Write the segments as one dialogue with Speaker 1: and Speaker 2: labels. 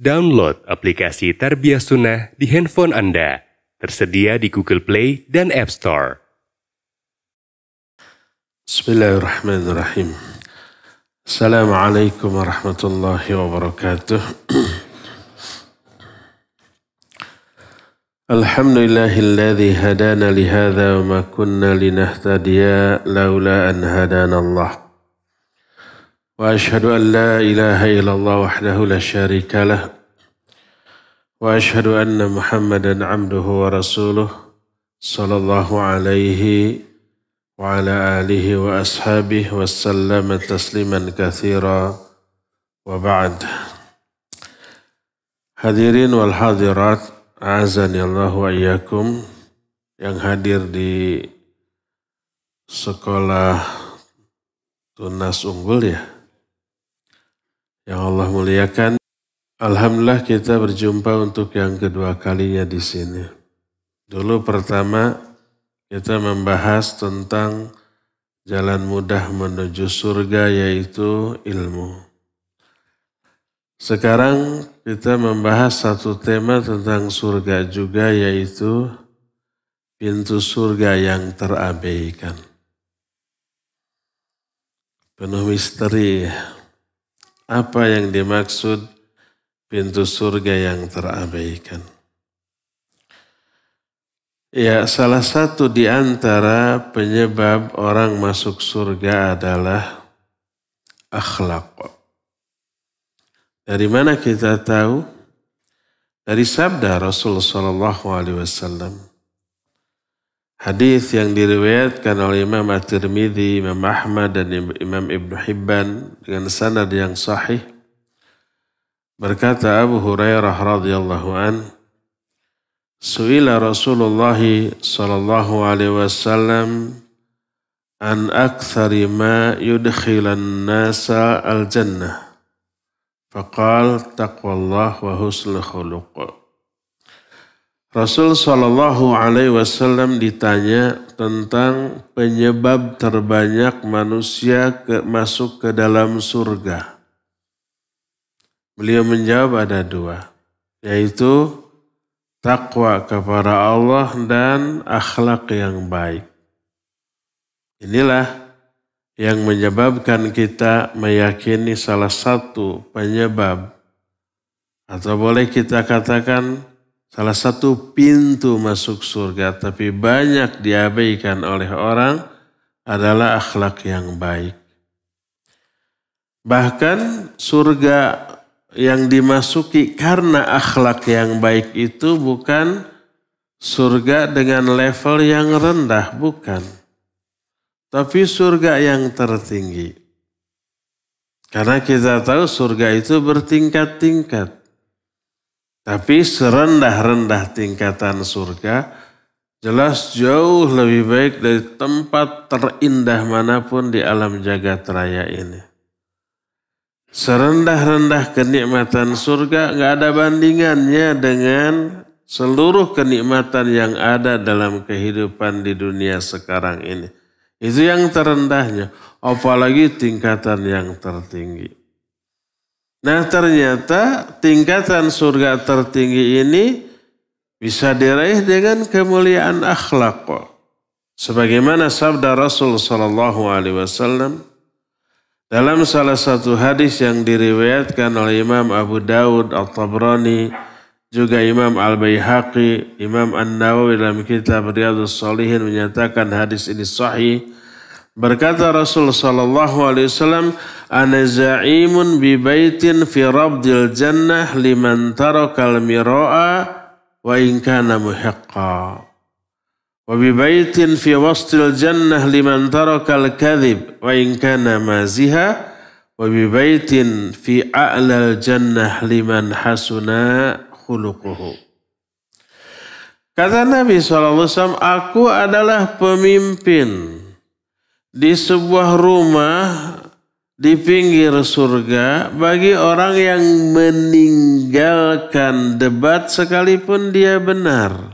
Speaker 1: Download aplikasi Tarbiyah Sunnah di handphone Anda. Tersedia di Google Play dan App Store. Bismillahirrahmanirrahim. Assalamualaikum warahmatullahi wabarakatuh. Alhamdulillahilladzi hadana lihada wa ma kunna linahtadiya laula an hadana Allah. واشهد ان لا اله الا الله وحده لا شريك له واشهد ان محمدا عبده ورسوله صلى الله عليه وعلى اله واصحابه وسلم تسليما كثيرا وبعد Hadirin wal hadirat, azani Allah wa iyyakum yang hadir di sekolah Tunas Unggul ya. Yang Allah muliakan, Alhamdulillah kita berjumpa untuk yang kedua kalinya di sini. Dulu pertama kita membahas tentang jalan mudah menuju surga yaitu ilmu. Sekarang kita membahas satu tema tentang surga juga yaitu pintu surga yang terabaikan. Penuh misteri ya. Apa yang dimaksud pintu surga yang terabaikan? Ya, salah satu di antara penyebab orang masuk surga adalah akhlak. Dari mana kita tahu? Dari sabda Rasulullah saw Hadis yang diriwayatkan oleh Imam At-Tirmidzi, Imam Ahmad dan Imam Ibn Hibban dengan sanad yang sahih berkata Abu Hurairah radhiyallahu an Su'ila Rasulullah sallallahu alaihi wasallam an aktsari ma yudkhilan nasa al-jannah. Faqal taqwallah wa husnul khuluq. Rasul Shallallahu Alaihi Wasallam ditanya tentang penyebab terbanyak manusia ke, masuk ke dalam surga. Beliau menjawab ada dua, yaitu takwa kepada Allah dan akhlak yang baik. Inilah yang menyebabkan kita meyakini salah satu penyebab atau boleh kita katakan salah satu pintu masuk surga tapi banyak diabaikan oleh orang adalah akhlak yang baik. Bahkan surga yang dimasuki karena akhlak yang baik itu bukan surga dengan level yang rendah, bukan. Tapi surga yang tertinggi. Karena kita tahu surga itu bertingkat-tingkat. Tapi serendah-rendah tingkatan surga jelas jauh lebih baik dari tempat terindah manapun di alam jagat raya ini. Serendah-rendah kenikmatan surga nggak ada bandingannya dengan seluruh kenikmatan yang ada dalam kehidupan di dunia sekarang ini. Itu yang terendahnya, apalagi tingkatan yang tertinggi. Nah ternyata tingkatan surga tertinggi ini bisa diraih dengan kemuliaan akhlak. Sebagaimana sabda Rasul Sallallahu Alaihi Wasallam dalam salah satu hadis yang diriwayatkan oleh Imam Abu Dawud al tabrani juga Imam Al-Baihaqi, Imam An-Nawawi dalam kitab Riyadhus Salihin menyatakan hadis ini sahih. Berkata Rasul sallallahu alaihi wasallam, Ana za'imun bi baitin fi rabdil jannah liman tarakal mira'a wa in kana muhiqqa. Wa bi baitin fi wastil jannah liman tarakal kadhib wa in kana maziha. Wa bi baitin fi a'lal jannah liman hasuna khuluquhu. Kata Nabi SAW, aku adalah pemimpin di sebuah rumah di pinggir surga bagi orang yang meninggalkan debat sekalipun dia benar.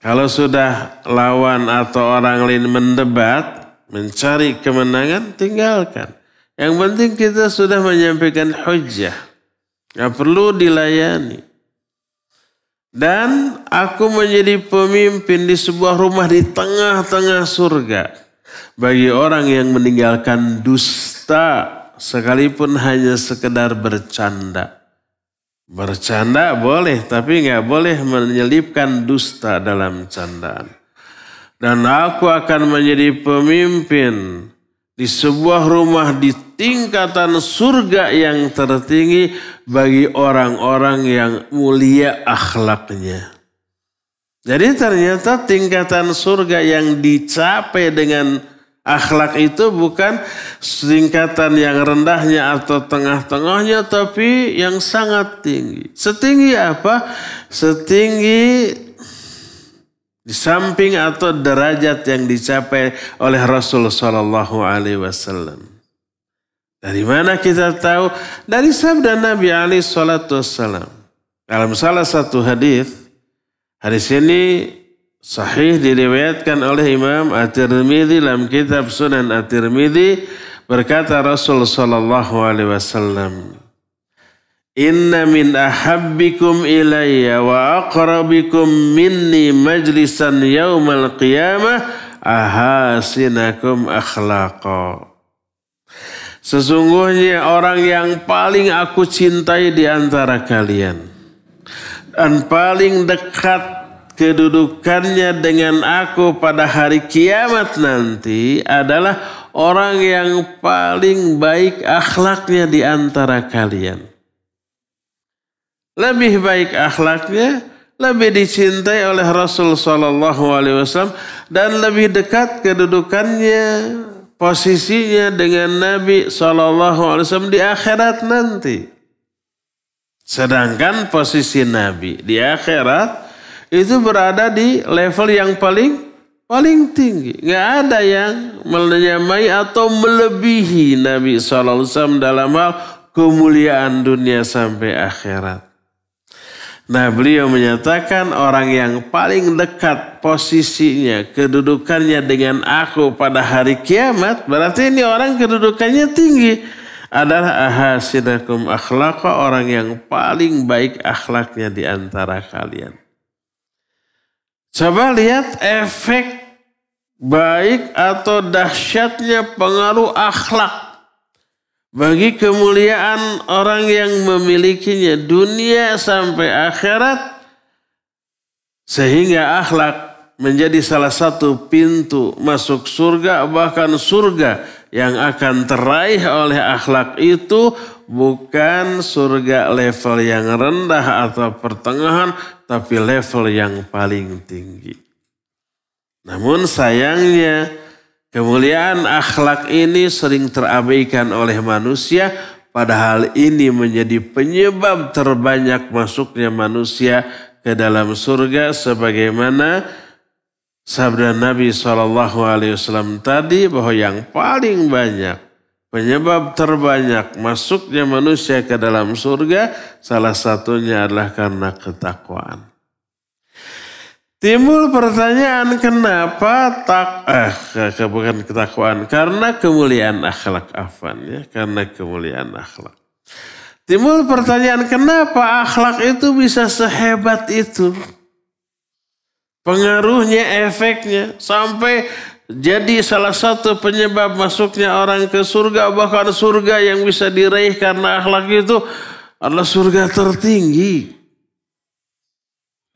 Speaker 1: Kalau sudah lawan atau orang lain mendebat, mencari kemenangan, tinggalkan. Yang penting kita sudah menyampaikan hujah. Tidak perlu dilayani. Dan aku menjadi pemimpin di sebuah rumah di tengah-tengah surga bagi orang yang meninggalkan dusta sekalipun hanya sekedar bercanda. Bercanda boleh, tapi nggak boleh menyelipkan dusta dalam candaan. Dan aku akan menjadi pemimpin di sebuah rumah di tingkatan surga yang tertinggi bagi orang-orang yang mulia akhlaknya. Jadi ternyata tingkatan surga yang dicapai dengan akhlak itu bukan tingkatan yang rendahnya atau tengah-tengahnya tapi yang sangat tinggi. Setinggi apa? Setinggi di samping atau derajat yang dicapai oleh Rasul Shallallahu Alaihi Wasallam. Dari mana kita tahu? Dari sabda Nabi Ali Shallallahu Wasallam. Dalam salah satu hadis Hadis ini sahih diriwayatkan oleh Imam At-Tirmidzi dalam kitab Sunan At-Tirmidzi berkata Rasul sallallahu alaihi wasallam Inna min ahabbikum ilayya wa aqrabikum minni majlisan yaumal qiyamah ahasinakum akhlaqa. Sesungguhnya orang yang paling aku cintai di antara kalian dan paling dekat kedudukannya dengan aku pada hari kiamat nanti adalah orang yang paling baik akhlaknya di antara kalian. Lebih baik akhlaknya, lebih dicintai oleh Rasul Shallallahu Alaihi Wasallam dan lebih dekat kedudukannya, posisinya dengan Nabi Shallallahu Alaihi Wasallam di akhirat nanti. Sedangkan posisi Nabi di akhirat itu berada di level yang paling paling tinggi. Nggak ada yang menyamai atau melebihi Nabi SAW dalam hal kemuliaan dunia sampai akhirat. Nah beliau menyatakan orang yang paling dekat posisinya, kedudukannya dengan aku pada hari kiamat. Berarti ini orang kedudukannya tinggi adalah ahasinakum akhlaqa orang yang paling baik akhlaknya di antara kalian. Coba lihat efek baik atau dahsyatnya pengaruh akhlak bagi kemuliaan orang yang memilikinya dunia sampai akhirat sehingga akhlak menjadi salah satu pintu masuk surga bahkan surga yang akan teraih oleh akhlak itu bukan surga level yang rendah atau pertengahan, tapi level yang paling tinggi. Namun sayangnya, kemuliaan akhlak ini sering terabaikan oleh manusia, padahal ini menjadi penyebab terbanyak masuknya manusia ke dalam surga sebagaimana sabda Nabi Shallallahu Alaihi Wasallam tadi bahwa yang paling banyak, penyebab terbanyak masuknya manusia ke dalam surga salah satunya adalah karena ketakwaan. Timbul pertanyaan kenapa tak eh ke, bukan ketakwaan karena kemuliaan akhlak afan ya karena kemuliaan akhlak. Timbul pertanyaan kenapa akhlak itu bisa sehebat itu? Pengaruhnya, efeknya sampai jadi salah satu penyebab masuknya orang ke surga bahkan surga yang bisa diraih karena akhlak itu adalah surga tertinggi.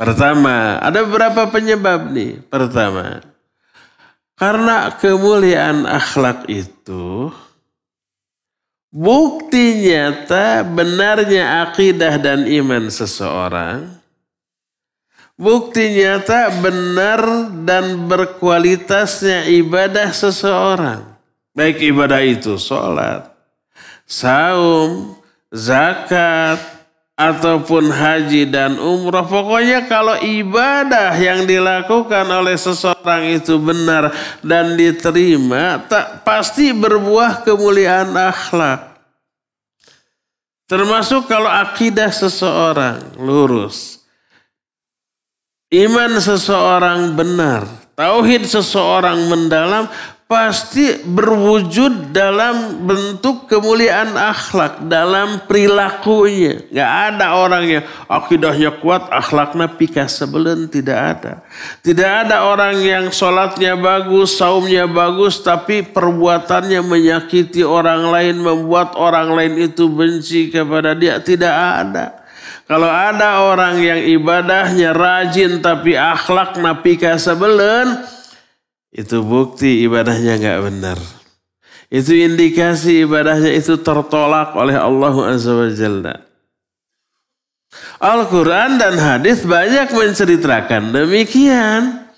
Speaker 1: Pertama, ada beberapa penyebab nih. Pertama, karena kemuliaan akhlak itu bukti nyata benarnya akidah dan iman seseorang Bukti nyata benar dan berkualitasnya ibadah seseorang. Baik ibadah itu sholat, saum, zakat, ataupun haji dan umroh. Pokoknya kalau ibadah yang dilakukan oleh seseorang itu benar dan diterima, tak pasti berbuah kemuliaan akhlak. Termasuk kalau akidah seseorang lurus, iman seseorang benar, tauhid seseorang mendalam pasti berwujud dalam bentuk kemuliaan akhlak, dalam perilakunya. Gak ada orang yang akidahnya kuat, akhlaknya pikas sebelum tidak ada. Tidak ada orang yang sholatnya bagus, saumnya bagus, tapi perbuatannya menyakiti orang lain, membuat orang lain itu benci kepada dia, tidak ada. Kalau ada orang yang ibadahnya rajin tapi akhlak napika sebelen, itu bukti ibadahnya nggak benar. Itu indikasi ibadahnya itu tertolak oleh Allah Azza wa Jalla. Al-Quran dan hadis banyak menceritakan demikian.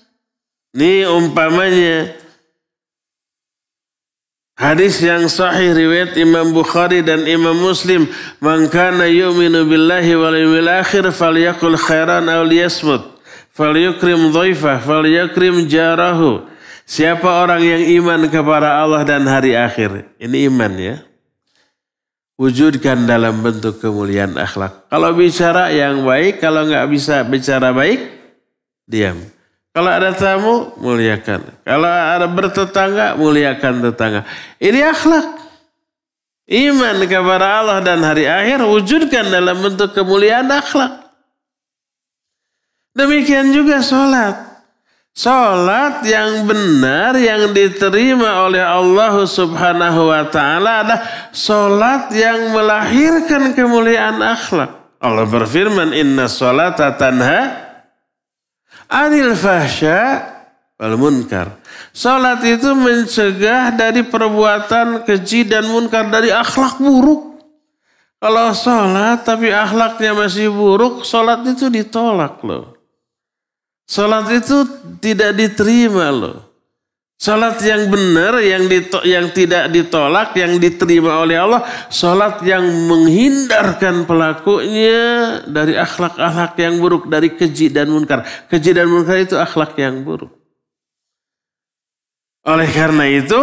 Speaker 1: Ini umpamanya Hadis yang sahih riwayat Imam Bukhari dan Imam Muslim, "Man kana yu'minu billahi wal yawmil akhir falyakul khairan aw liyasmut, falyukrim dhaifah, falyukrim jarahu." Siapa orang yang iman kepada Allah dan hari akhir? Ini iman ya. Wujudkan dalam bentuk kemuliaan akhlak. Kalau bicara yang baik, kalau nggak bisa bicara baik, diam. Kalau ada tamu, muliakan. Kalau ada bertetangga, muliakan tetangga. Ini akhlak. Iman kepada Allah dan hari akhir wujudkan dalam bentuk kemuliaan akhlak. Demikian juga sholat. Sholat yang benar yang diterima oleh Allah subhanahu wa ta'ala adalah sholat yang melahirkan kemuliaan akhlak. Allah berfirman, Inna sholata tanha Anil fahsya wal munkar. Salat itu mencegah dari perbuatan keji dan munkar dari akhlak buruk. Kalau sholat tapi akhlaknya masih buruk, salat itu ditolak loh. Salat itu tidak diterima loh. Sholat yang benar, yang yang tidak ditolak, yang diterima oleh Allah, sholat yang menghindarkan pelakunya dari akhlak-akhlak yang buruk, dari keji dan munkar. Keji dan munkar itu akhlak yang buruk. Oleh karena itu,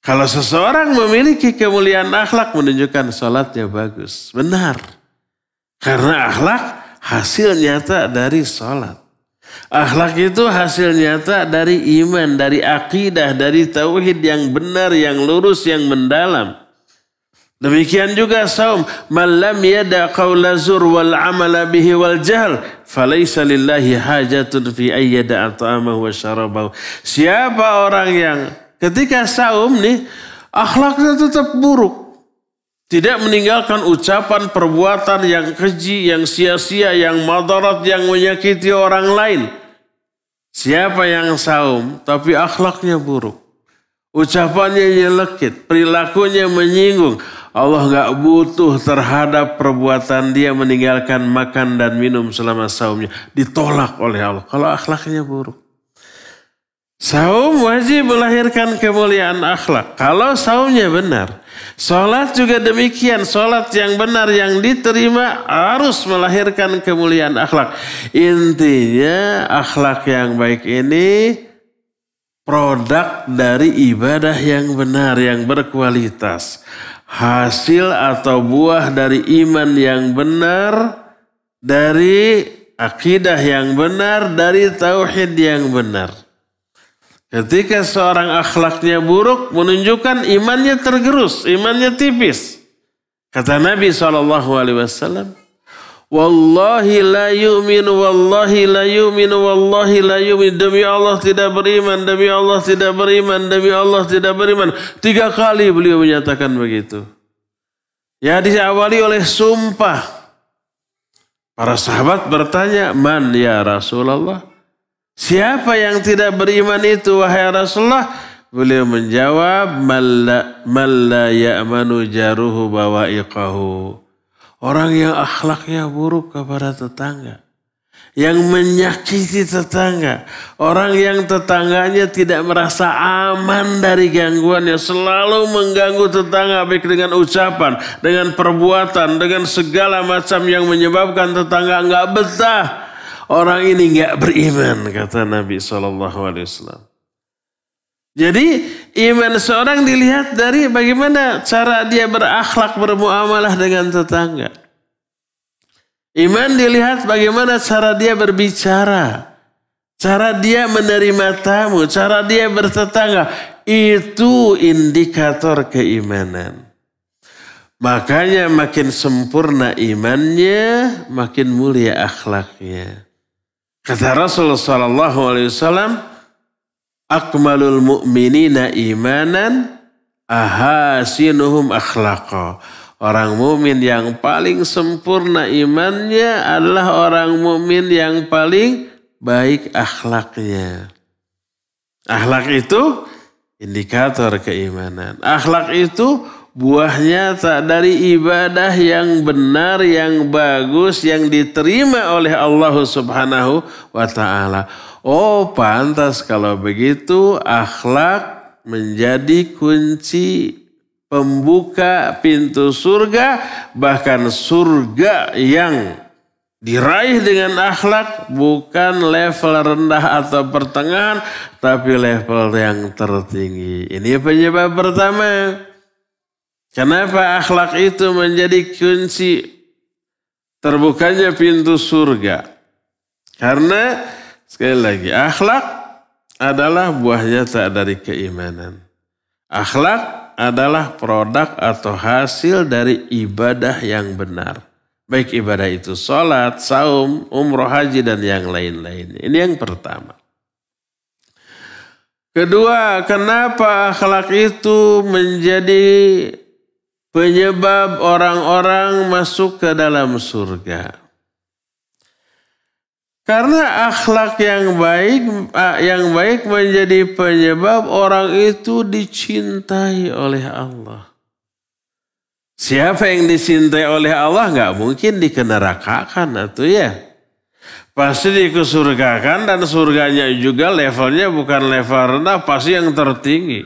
Speaker 1: kalau seseorang memiliki kemuliaan akhlak menunjukkan sholatnya bagus. Benar. Karena akhlak hasil nyata dari sholat. Akhlak itu hasil nyata dari iman, dari akidah, dari tauhid yang benar, yang lurus, yang mendalam. Demikian juga saum. malam yada qawla zur wal amala bihi wal jahl. Falaysa lillahi hajatun fi ayyada at'amahu wa syarabahu. Siapa orang yang ketika saum nih akhlaknya tetap buruk. Tidak meninggalkan ucapan perbuatan yang keji, yang sia-sia, yang madarat, yang menyakiti orang lain. Siapa yang saum tapi akhlaknya buruk. Ucapannya nyelekit, perilakunya menyinggung. Allah nggak butuh terhadap perbuatan dia meninggalkan makan dan minum selama saumnya. Ditolak oleh Allah. Kalau akhlaknya buruk. Saum wajib melahirkan kemuliaan akhlak. Kalau saumnya benar. Sholat juga demikian. Sholat yang benar yang diterima harus melahirkan kemuliaan akhlak. Intinya akhlak yang baik ini produk dari ibadah yang benar, yang berkualitas. Hasil atau buah dari iman yang benar, dari akidah yang benar, dari tauhid yang benar. Ketika seorang akhlaknya buruk menunjukkan imannya tergerus, imannya tipis. Kata Nabi SAW, Wallahi la yumin, wallahi la yumin, wallahi la yumin. Demi Allah tidak beriman, demi Allah tidak beriman, demi Allah tidak beriman. Tiga kali beliau menyatakan begitu. Ya diawali oleh sumpah. Para sahabat bertanya, Man ya Rasulullah? Siapa yang tidak beriman itu wahai Rasulullah? Beliau menjawab, "Malla ya'manu jaruhu bawa'iqahu." Orang yang akhlaknya buruk kepada tetangga, yang menyakiti tetangga, orang yang tetangganya tidak merasa aman dari gangguannya, selalu mengganggu tetangga baik dengan ucapan, dengan perbuatan, dengan segala macam yang menyebabkan tetangga nggak betah Orang ini nggak beriman kata Nabi Shallallahu Alaihi Wasallam. Jadi iman seorang dilihat dari bagaimana cara dia berakhlak bermuamalah dengan tetangga. Iman dilihat bagaimana cara dia berbicara. Cara dia menerima tamu, cara dia bertetangga, itu indikator keimanan. Makanya makin sempurna imannya, makin mulia akhlaknya. Kata Rasulullah Shallallahu Alaihi Wasallam, akmalul mu'minina imanan ahasinuhum akhlaqa. Orang mukmin yang paling sempurna imannya adalah orang mukmin yang paling baik akhlaknya. Akhlak itu indikator keimanan. Akhlak itu buahnya tak dari ibadah yang benar, yang bagus, yang diterima oleh Allah Subhanahu wa Ta'ala. Oh, pantas kalau begitu, akhlak menjadi kunci pembuka pintu surga, bahkan surga yang diraih dengan akhlak bukan level rendah atau pertengahan, tapi level yang tertinggi. Ini penyebab pertama. Kenapa akhlak itu menjadi kunci terbukanya pintu surga? Karena sekali lagi akhlak adalah buahnya nyata dari keimanan. Akhlak adalah produk atau hasil dari ibadah yang benar. Baik ibadah itu sholat, saum, umroh, haji, dan yang lain-lain. Ini yang pertama. Kedua, kenapa akhlak itu menjadi penyebab orang-orang masuk ke dalam surga. Karena akhlak yang baik ah, yang baik menjadi penyebab orang itu dicintai oleh Allah. Siapa yang dicintai oleh Allah nggak mungkin dikenerakakan atau ya. Pasti dikesurgakan dan surganya juga levelnya bukan level rendah, pasti yang tertinggi.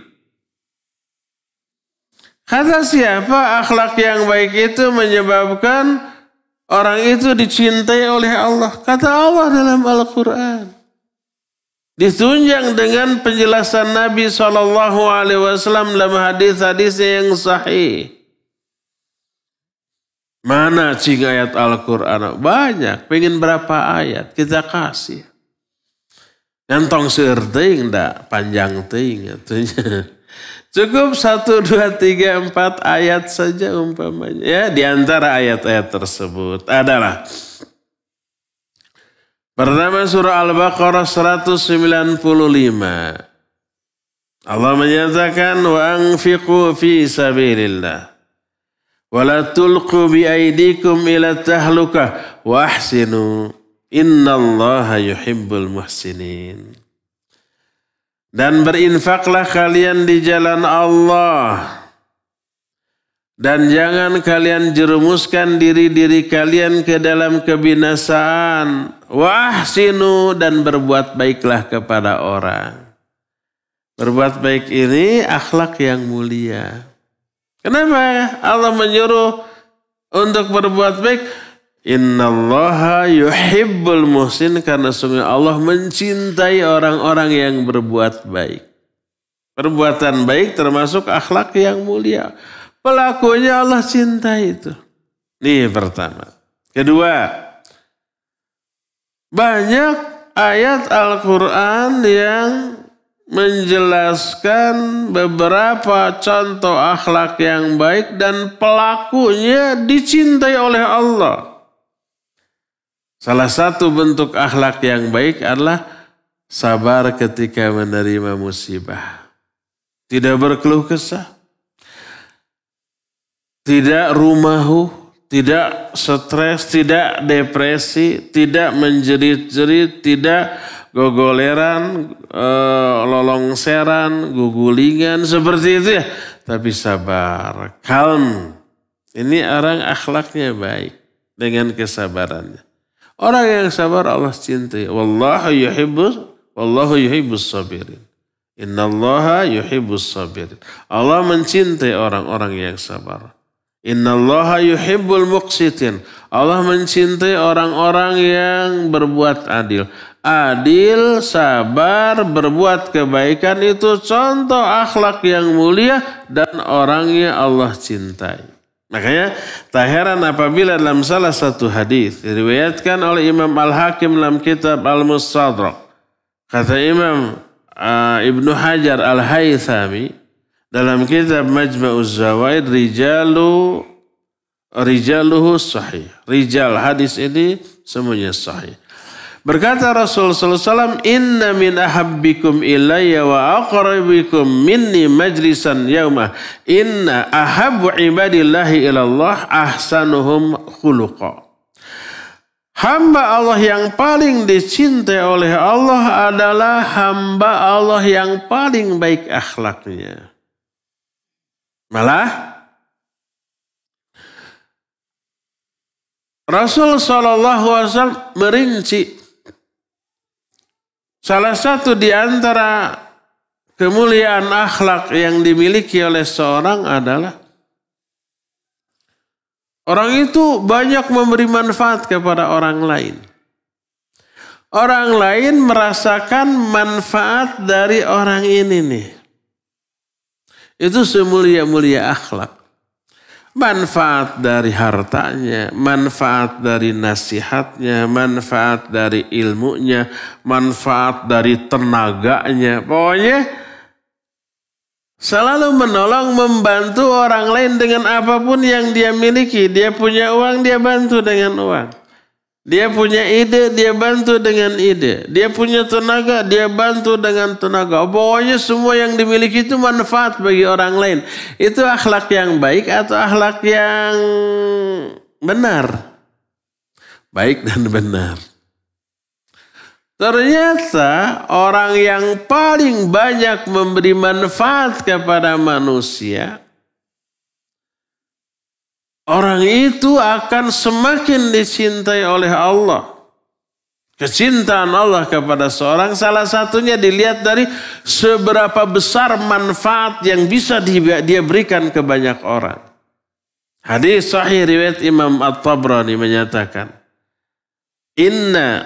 Speaker 1: Kata siapa akhlak yang baik itu menyebabkan orang itu dicintai oleh Allah. Kata Allah dalam Al-Quran. Ditunjang dengan penjelasan Nabi saw dalam hadis hadis yang sahih. Mana cing ayat Al-Quran? Banyak. Pengen berapa ayat? Kita kasih. Nantong serting, tidak panjang ting. Atunya. Cukup satu, dua, tiga, empat ayat saja umpamanya. Ya, di antara ayat-ayat tersebut adalah Pertama surah Al-Baqarah 195. Allah menyatakan wa anfiqu fi sabilillah walatulku bi aydikum ila ta'hluka wa ahsinu innallaha yuhibbul muhsinin. Dan berinfaklah kalian di jalan Allah. Dan jangan kalian jerumuskan diri-diri kalian ke dalam kebinasaan. sinu dan berbuat baiklah kepada orang. Berbuat baik ini akhlak yang mulia. Kenapa Allah menyuruh untuk berbuat baik? Innallaha yuhibbul muhsin karena sungguh Allah mencintai orang-orang yang berbuat baik. Perbuatan baik termasuk akhlak yang mulia. Pelakunya Allah cintai itu. Ini pertama. Kedua, banyak ayat Al-Quran yang menjelaskan beberapa contoh akhlak yang baik dan pelakunya dicintai oleh Allah. Salah satu bentuk akhlak yang baik adalah sabar ketika menerima musibah. Tidak berkeluh kesah. Tidak rumahu, tidak stres, tidak depresi, tidak menjerit-jerit, tidak gogoleran, e, lolongseran, gugulingan, seperti itu ya. Tapi sabar, calm. Ini orang akhlaknya baik dengan kesabarannya. Orang yang sabar Allah cintai. Wallahu yuhibbus wallahu yuhibbus sabirin. Innallaha yuhibbus sabirin. Allah mencintai orang-orang yang sabar. Innallaha yuhibbul muqsitin. Allah mencintai orang-orang yang berbuat adil. Adil, sabar, berbuat kebaikan itu contoh akhlak yang mulia dan orangnya Allah cintai. Makanya tak heran apabila dalam salah satu hadis diriwayatkan oleh Imam Al-Hakim dalam kitab Al-Mustadrak. Kata Imam uh, Ibnu Hajar Al-Haythami dalam kitab Majma'uz Zawaid rijalu rijaluhu sahih. Rijal hadis ini semuanya sahih. Berkata Rasul wasallam Inna min ahabbikum ilayya wa aqrabikum minni majlisan yaumah. Inna ahabu ibadillahi ilallah ahsanuhum khuluqa. Hamba Allah yang paling dicintai oleh Allah adalah hamba Allah yang paling baik akhlaknya. Malah Rasul Shallallahu Alaihi Wasallam merinci Salah satu di antara kemuliaan akhlak yang dimiliki oleh seorang adalah orang itu banyak memberi manfaat kepada orang lain. Orang lain merasakan manfaat dari orang ini nih. Itu semulia-mulia akhlak manfaat dari hartanya, manfaat dari nasihatnya, manfaat dari ilmunya, manfaat dari tenaganya. Pokoknya selalu menolong, membantu orang lain dengan apapun yang dia miliki. Dia punya uang, dia bantu dengan uang. Dia punya ide, dia bantu dengan ide. Dia punya tenaga, dia bantu dengan tenaga. Pokoknya semua yang dimiliki itu manfaat bagi orang lain. Itu akhlak yang baik atau akhlak yang benar. Baik dan benar. Ternyata orang yang paling banyak memberi manfaat kepada manusia Orang itu akan semakin dicintai oleh Allah. Kecintaan Allah kepada seorang salah satunya dilihat dari seberapa besar manfaat yang bisa dia berikan ke banyak orang. Hadis sahih riwayat Imam At-Tabrani menyatakan, "Inna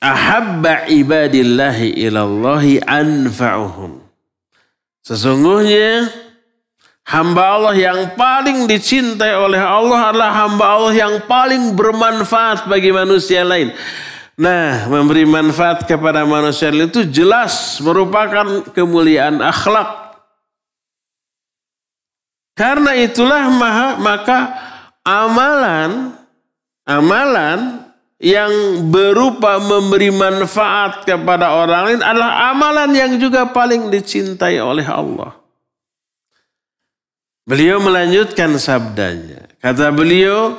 Speaker 1: ahabba ibadillahi ilallahi anfa'uhum." Sesungguhnya Hamba Allah yang paling dicintai oleh Allah adalah hamba Allah yang paling bermanfaat bagi manusia lain. Nah, memberi manfaat kepada manusia lain itu jelas merupakan kemuliaan akhlak. Karena itulah maha, maka amalan amalan yang berupa memberi manfaat kepada orang lain adalah amalan yang juga paling dicintai oleh Allah. Beliau melanjutkan sabdanya. Kata beliau,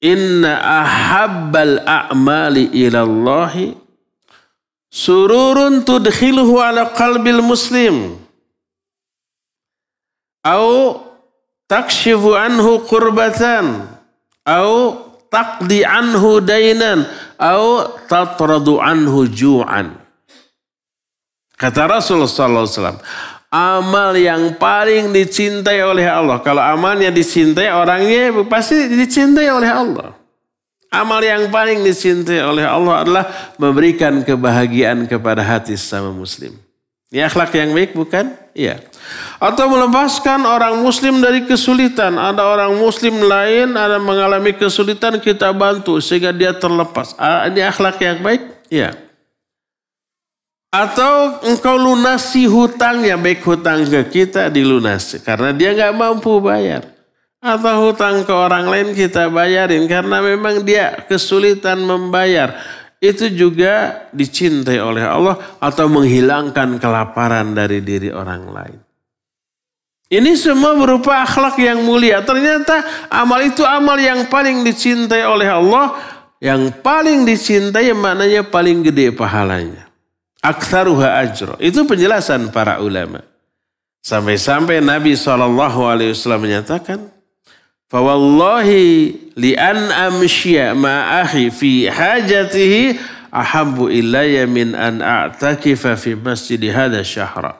Speaker 1: Inna ahabbal a'mali ilallahi sururun tudkhiluhu ala qalbil muslim. Au takshifu anhu kurbatan. Au taqdi anhu dainan. Au tatradu anhu ju'an. Kata Rasulullah SAW amal yang paling dicintai oleh Allah. Kalau amalnya dicintai orangnya pasti dicintai oleh Allah. Amal yang paling dicintai oleh Allah adalah memberikan kebahagiaan kepada hati sesama muslim. Ini akhlak yang baik bukan? Iya. Atau melepaskan orang muslim dari kesulitan. Ada orang muslim lain ada mengalami kesulitan kita bantu sehingga dia terlepas. Ah, ini akhlak yang baik? Iya. Atau engkau lunasi hutangnya, baik hutang ke kita dilunasi. Karena dia nggak mampu bayar. Atau hutang ke orang lain kita bayarin. Karena memang dia kesulitan membayar. Itu juga dicintai oleh Allah. Atau menghilangkan kelaparan dari diri orang lain. Ini semua berupa akhlak yang mulia. Ternyata amal itu amal yang paling dicintai oleh Allah. Yang paling dicintai maknanya paling gede pahalanya. Aktsaruha ajro. Itu penjelasan para ulama. Sampai-sampai Nabi SAW menyatakan, Fawallahi li'an amsya ma'ahi fi hajatihi ahabbu ilayya min an a'takifa fi masjid hadha syahra.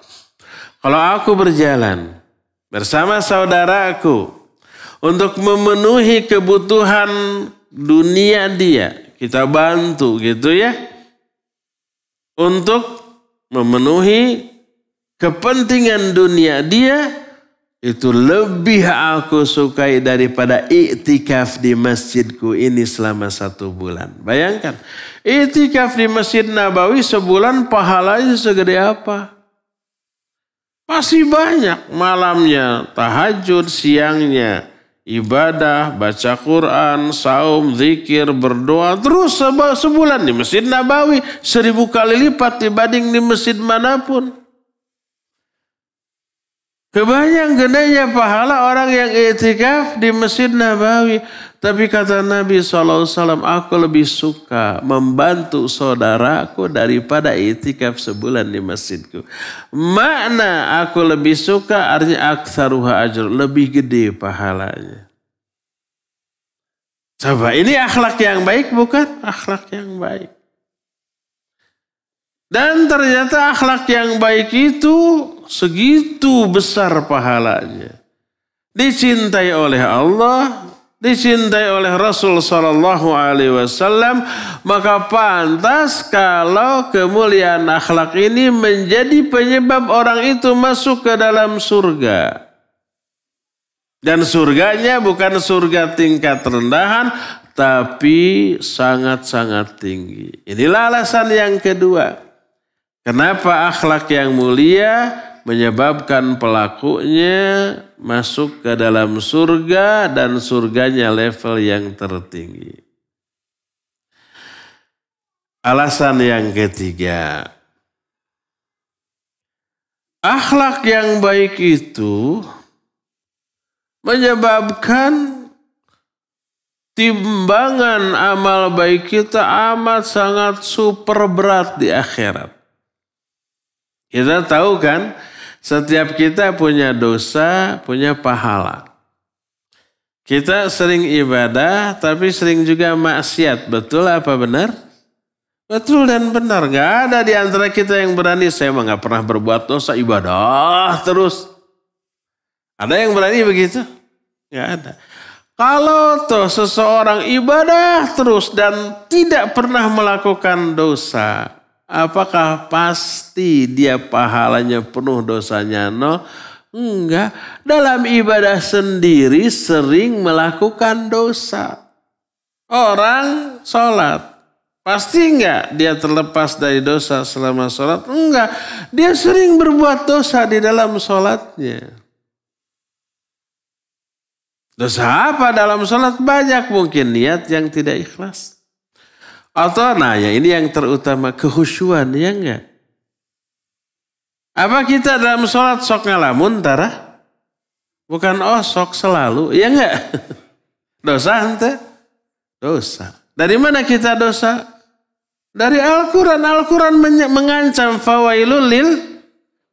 Speaker 1: Kalau aku berjalan bersama saudaraku untuk memenuhi kebutuhan dunia dia, kita bantu gitu ya untuk memenuhi kepentingan dunia dia itu lebih aku sukai daripada iktikaf di masjidku ini selama satu bulan. Bayangkan, iktikaf di Masjid Nabawi sebulan pahalanya segede apa? Pasti banyak malamnya, tahajud, siangnya, ibadah, baca Quran, saum, zikir, berdoa terus sebulan di Masjid Nabawi seribu kali lipat dibanding di masjid manapun. Kebayang gedenya pahala orang yang itikaf di Masjid Nabawi. Tapi kata Nabi SAW, aku lebih suka membantu saudaraku daripada itikaf sebulan di masjidku. Makna aku lebih suka artinya aksaruha ajar, lebih gede pahalanya. Coba ini akhlak yang baik bukan? Akhlak yang baik. Dan ternyata akhlak yang baik itu Segitu besar pahalanya. Dicintai oleh Allah, dicintai oleh Rasul Shallallahu Alaihi Wasallam, maka pantas kalau kemuliaan akhlak ini menjadi penyebab orang itu masuk ke dalam surga. Dan surganya bukan surga tingkat rendahan, tapi sangat-sangat tinggi. Inilah alasan yang kedua. Kenapa akhlak yang mulia menyebabkan pelakunya masuk ke dalam surga dan surganya level yang tertinggi. Alasan yang ketiga, akhlak yang baik itu menyebabkan timbangan amal baik kita amat sangat super berat di akhirat. Kita tahu kan, setiap kita punya dosa, punya pahala. Kita sering ibadah, tapi sering juga maksiat. Betul apa benar? Betul dan benar. Gak ada di antara kita yang berani. Saya mah gak pernah berbuat dosa, ibadah terus. Ada yang berani begitu? Gak ada. Kalau tuh seseorang ibadah terus dan tidak pernah melakukan dosa, Apakah pasti dia pahalanya penuh dosanya? No. Enggak. Dalam ibadah sendiri sering melakukan dosa. Orang sholat. Pasti enggak dia terlepas dari dosa selama sholat? Enggak. Dia sering berbuat dosa di dalam sholatnya. Dosa apa dalam sholat? Banyak mungkin niat yang tidak ikhlas. Atau nah ya ini yang terutama kehusuan ya enggak. Apa kita dalam sholat sok ngalamun tara? Bukan oh sok selalu ya enggak. Dosa ente? Dosa. Dari mana kita dosa? Dari Al-Quran. Al-Quran mengancam fawailul lil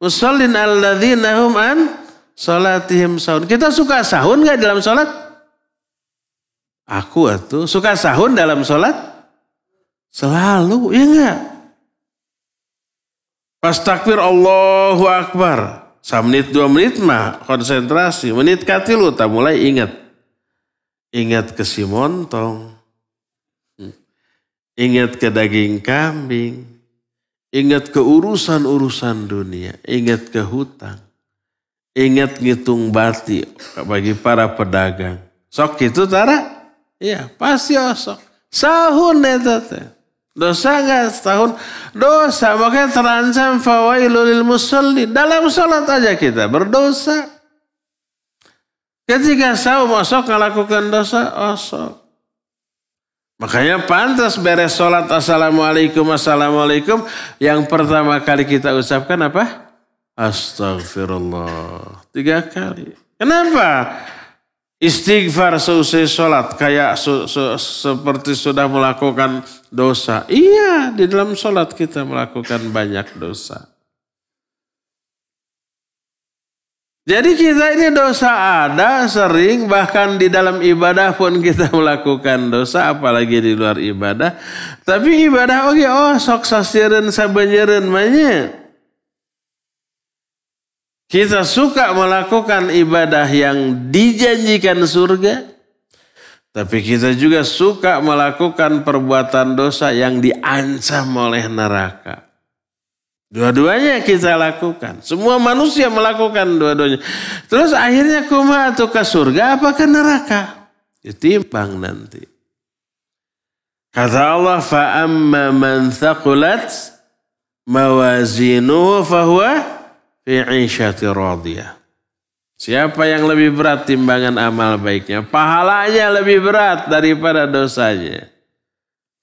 Speaker 1: musallin alladzina hum an salatihim sahun. Kita suka sahun enggak dalam sholat? Aku atuh suka sahun dalam sholat? Selalu, ya enggak? Pas takbir Allahu Akbar. menit dua menit mah konsentrasi. Menit katilu tak mulai ingat. Ingat ke si montong. Ingat ke daging kambing. Ingat ke urusan-urusan dunia. Ingat ke hutang. Ingat ngitung bati bagi para pedagang. Sok itu tara? Iya, pasti sok Sahun itu Dosa gak setahun? Dosa. Makanya terancam fawailulil musalli. Dalam sholat aja kita berdosa. Ketika saum osok melakukan dosa, osok. Makanya pantas beres sholat assalamualaikum assalamualaikum yang pertama kali kita ucapkan apa? Astagfirullah. Tiga kali. Kenapa? Istighfar seusai sholat kayak su, su, seperti sudah melakukan dosa. Iya, di dalam sholat kita melakukan banyak dosa. Jadi kita ini dosa ada sering bahkan di dalam ibadah pun kita melakukan dosa apalagi di luar ibadah. Tapi ibadah oke okay, oh, iya, oh sok sasiren sabanjeren banyak. Kita suka melakukan ibadah yang dijanjikan surga, tapi kita juga suka melakukan perbuatan dosa yang diancam oleh neraka. Dua-duanya kita lakukan. Semua manusia melakukan dua-duanya. Terus akhirnya kuma atau ke surga apa ke neraka? Ditimbang nanti. Kata Allah, فَأَمَّا مَنْ ثَقُلَتْ مَوَازِنُهُ فَهُوَ Siapa yang lebih berat timbangan amal baiknya, pahalanya lebih berat daripada dosanya.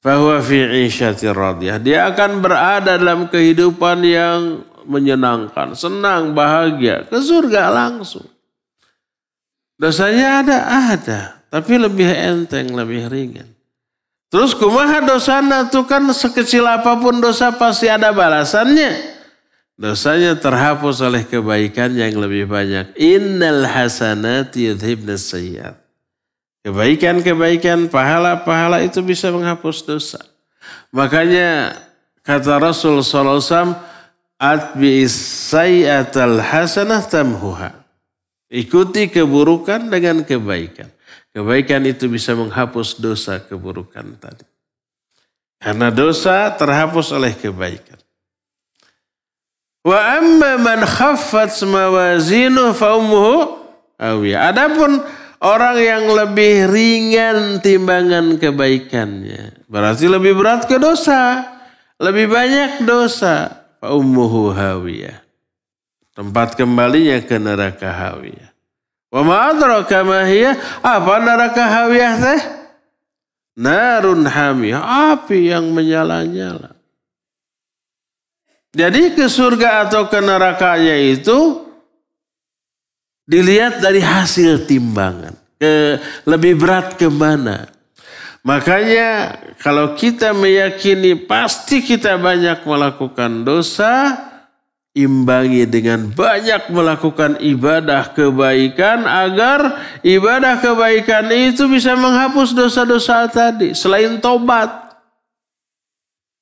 Speaker 1: Bahwa fi radiyah, dia akan berada dalam kehidupan yang menyenangkan, senang, bahagia, ke surga langsung. Dosanya ada, ada, tapi lebih enteng, lebih ringan. Terus kumaha dosa itu kan sekecil apapun dosa pasti ada balasannya. Dosanya terhapus oleh kebaikan yang lebih banyak. Innal hasanati yudhibna sayyat. Kebaikan-kebaikan, pahala-pahala itu bisa menghapus dosa. Makanya kata Rasul SAW, Atbi'is sayyatal hasanah tamhuha. Ikuti keburukan dengan kebaikan. Kebaikan itu bisa menghapus dosa keburukan tadi. Karena dosa terhapus oleh kebaikan. Wa amma man khaffat mawazinu fa ummuhu awiya. Adapun orang yang lebih ringan timbangan kebaikannya, berarti lebih berat ke dosa, lebih banyak dosa. Fa ummuhu hawiyah. Tempat kembalinya ke neraka hawiyah. Wa ma adraka ma hiya? Apa neraka hawiyah teh? Narun hamiyah, api yang menyala-nyala. Jadi ke surga atau ke nerakanya itu dilihat dari hasil timbangan. Ke, lebih berat ke mana? Makanya kalau kita meyakini pasti kita banyak melakukan dosa, imbangi dengan banyak melakukan ibadah kebaikan agar ibadah kebaikan itu bisa menghapus dosa-dosa tadi selain tobat.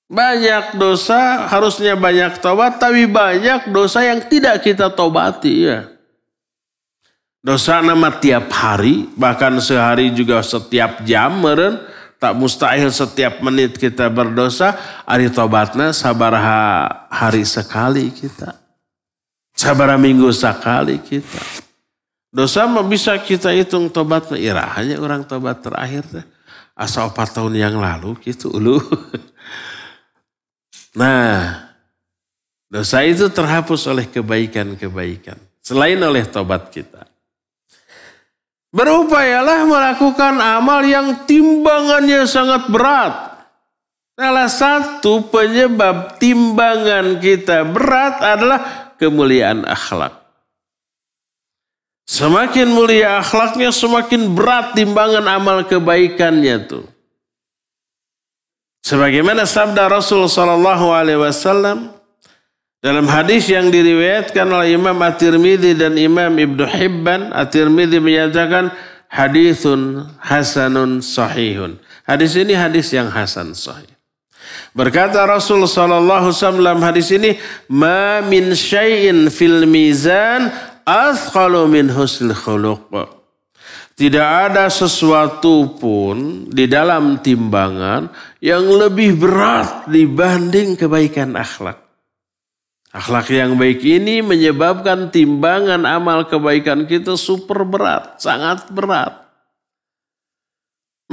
Speaker 1: Banyak dosa harusnya banyak tobat, tapi banyak dosa yang tidak kita tobati ya. Dosa nama tiap hari, bahkan sehari juga setiap jam meren. Tak mustahil setiap menit kita berdosa, hari tobatnya sabar hari sekali kita. sabar minggu sekali kita. Dosa mah bisa kita hitung tobatnya, irah hanya orang tobat terakhir. Asa 4 tahun yang lalu gitu ulu. Nah, dosa itu terhapus oleh kebaikan-kebaikan. Selain oleh tobat kita. Berupayalah melakukan amal yang timbangannya sangat berat. Salah satu penyebab timbangan kita berat adalah kemuliaan akhlak. Semakin mulia akhlaknya, semakin berat timbangan amal kebaikannya tuh. Sebagaimana sabda Rasul Shallallahu Alaihi Wasallam dalam hadis yang diriwayatkan oleh Imam At-Tirmidzi dan Imam Ibnu Hibban, At-Tirmidzi menyatakan hadisun hasanun sahihun. Hadis ini hadis yang hasan sahih. Berkata Rasul sallallahu alaihi hadis ini, "Ma min syai'in fil mizan asqalu min husnul khuluq." Tidak ada sesuatu pun di dalam timbangan yang lebih berat dibanding kebaikan akhlak. Akhlak yang baik ini menyebabkan timbangan amal kebaikan kita super berat, sangat berat.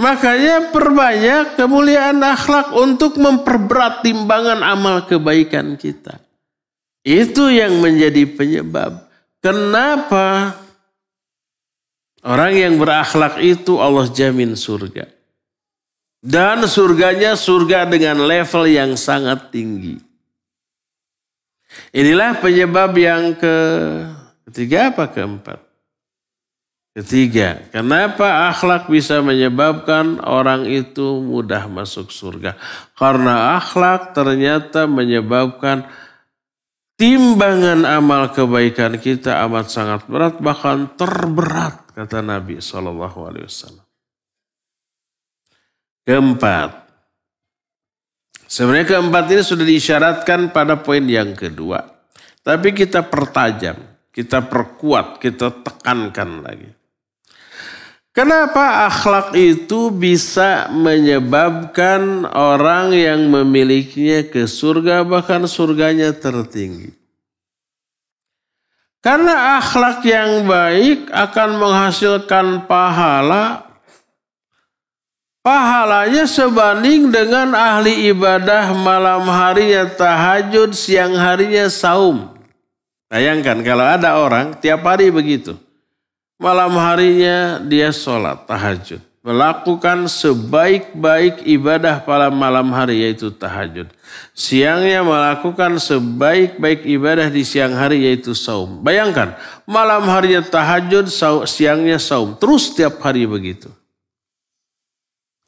Speaker 1: Makanya perbanyak kemuliaan akhlak untuk memperberat timbangan amal kebaikan kita. Itu yang menjadi penyebab. Kenapa Orang yang berakhlak itu Allah jamin surga. Dan surganya surga dengan level yang sangat tinggi. Inilah penyebab yang ke ketiga apa keempat? Ketiga, kenapa akhlak bisa menyebabkan orang itu mudah masuk surga? Karena akhlak ternyata menyebabkan timbangan amal kebaikan kita amat sangat berat, bahkan terberat kata Nabi Shallallahu Alaihi Wasallam. Keempat, sebenarnya keempat ini sudah diisyaratkan pada poin yang kedua, tapi kita pertajam, kita perkuat, kita tekankan lagi. Kenapa akhlak itu bisa menyebabkan orang yang memilikinya ke surga bahkan surganya tertinggi? Karena akhlak yang baik akan menghasilkan pahala. Pahalanya sebanding dengan ahli ibadah malam harinya tahajud, siang harinya saum. Bayangkan kalau ada orang tiap hari begitu. Malam harinya dia sholat tahajud melakukan sebaik-baik ibadah pada malam hari yaitu tahajud. Siangnya melakukan sebaik-baik ibadah di siang hari yaitu saum. Bayangkan, malam harinya tahajud, siangnya saum. Terus setiap hari begitu.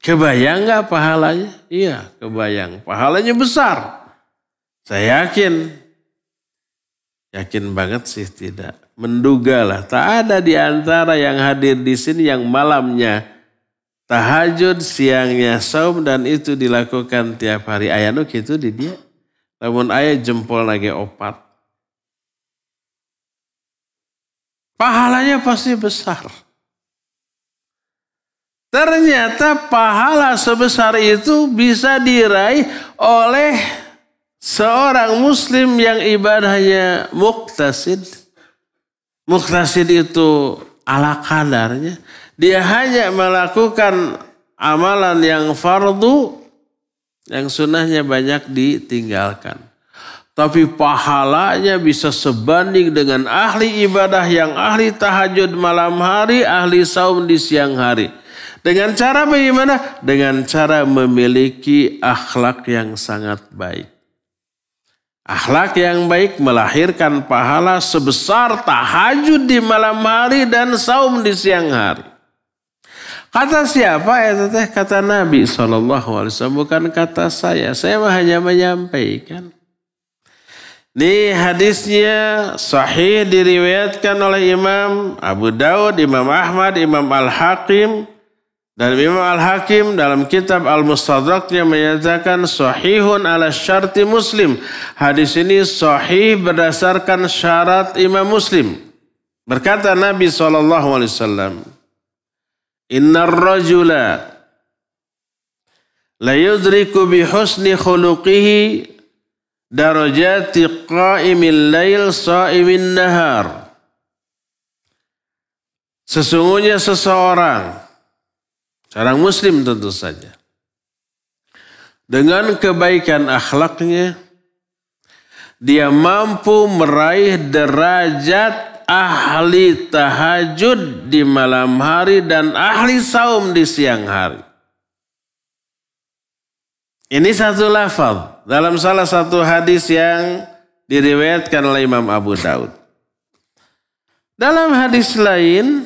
Speaker 1: Kebayang nggak pahalanya? Iya, kebayang. Pahalanya besar. Saya yakin. Yakin banget sih tidak. Menduga lah. Tak ada di antara yang hadir di sini yang malamnya tahajud siangnya saum dan itu dilakukan tiap hari. Ayah nu gitu di dia. Namun ayah jempol lagi opat. Pahalanya pasti besar. Ternyata pahala sebesar itu bisa diraih oleh seorang muslim yang ibadahnya muktasid. Muktasid itu ala kadarnya. Dia hanya melakukan amalan yang fardu yang sunnahnya banyak ditinggalkan. Tapi pahalanya bisa sebanding dengan ahli ibadah yang ahli tahajud malam hari, ahli saum di siang hari. Dengan cara bagaimana? Dengan cara memiliki akhlak yang sangat baik. Akhlak yang baik melahirkan pahala sebesar tahajud di malam hari dan saum di siang hari. Kata siapa ya, itu teh? Kata Nabi SAW. Bukan kata saya. Saya hanya menyampaikan. Di hadisnya sahih diriwayatkan oleh Imam Abu Daud, Imam Ahmad, Imam Al-Hakim. Dan Imam Al-Hakim dalam kitab al yang menyatakan sahihun ala syarti muslim. Hadis ini sahih berdasarkan syarat Imam Muslim. Berkata Nabi SAW. Innar rajula la yudriku bi husni khuluqihi darajati qa'imil lail sa'imin nahar. Sesungguhnya seseorang, seorang muslim tentu saja, dengan kebaikan akhlaknya, dia mampu meraih derajat ahli tahajud di malam hari dan ahli saum di siang hari. Ini satu lafal dalam salah satu hadis yang diriwayatkan oleh Imam Abu Daud. Dalam hadis lain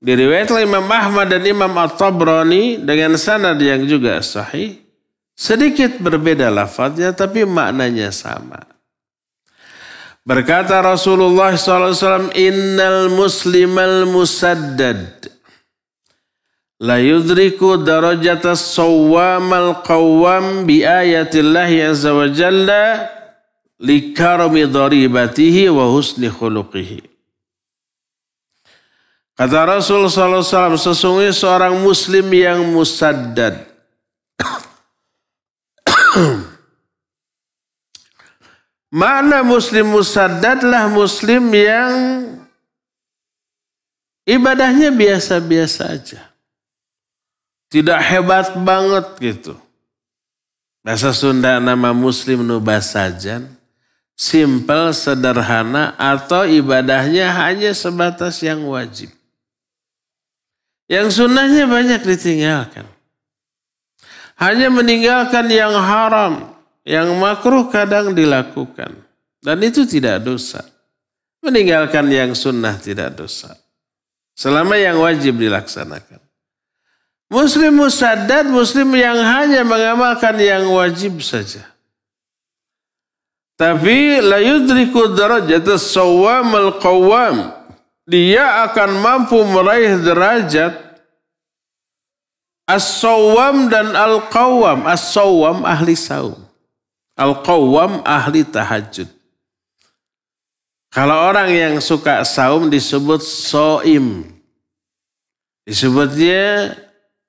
Speaker 1: diriwayatkan oleh Imam Ahmad dan Imam At-Tabrani dengan sanad yang juga sahih. Sedikit berbeda lafaznya tapi maknanya sama. Berkata Rasulullah SAW, Innal muslimal musaddad. La yudriku as-sawwam al qawwam bi ayatillahi azza wa jalla likarami daribatihi wa husni khuluqihi. Kata Rasul SAW, sesungguhnya seorang muslim yang musaddad. Mana muslim musaddadlah lah muslim yang ibadahnya biasa-biasa aja. Tidak hebat banget gitu. Bahasa Sunda nama muslim nubasajan. Simple, sederhana atau ibadahnya hanya sebatas yang wajib. Yang sunnahnya banyak ditinggalkan. Hanya meninggalkan yang haram yang makruh kadang dilakukan. Dan itu tidak dosa. Meninggalkan yang sunnah tidak dosa. Selama yang wajib dilaksanakan. Muslim musaddad, muslim yang hanya mengamalkan yang wajib saja. Tapi la yudriku darajat sawam al qawam. Dia akan mampu meraih derajat as-sawam dan al-qawam. As-sawam ahli saum. Al-Qawwam ahli tahajud. Kalau orang yang suka saum disebut soim. Disebutnya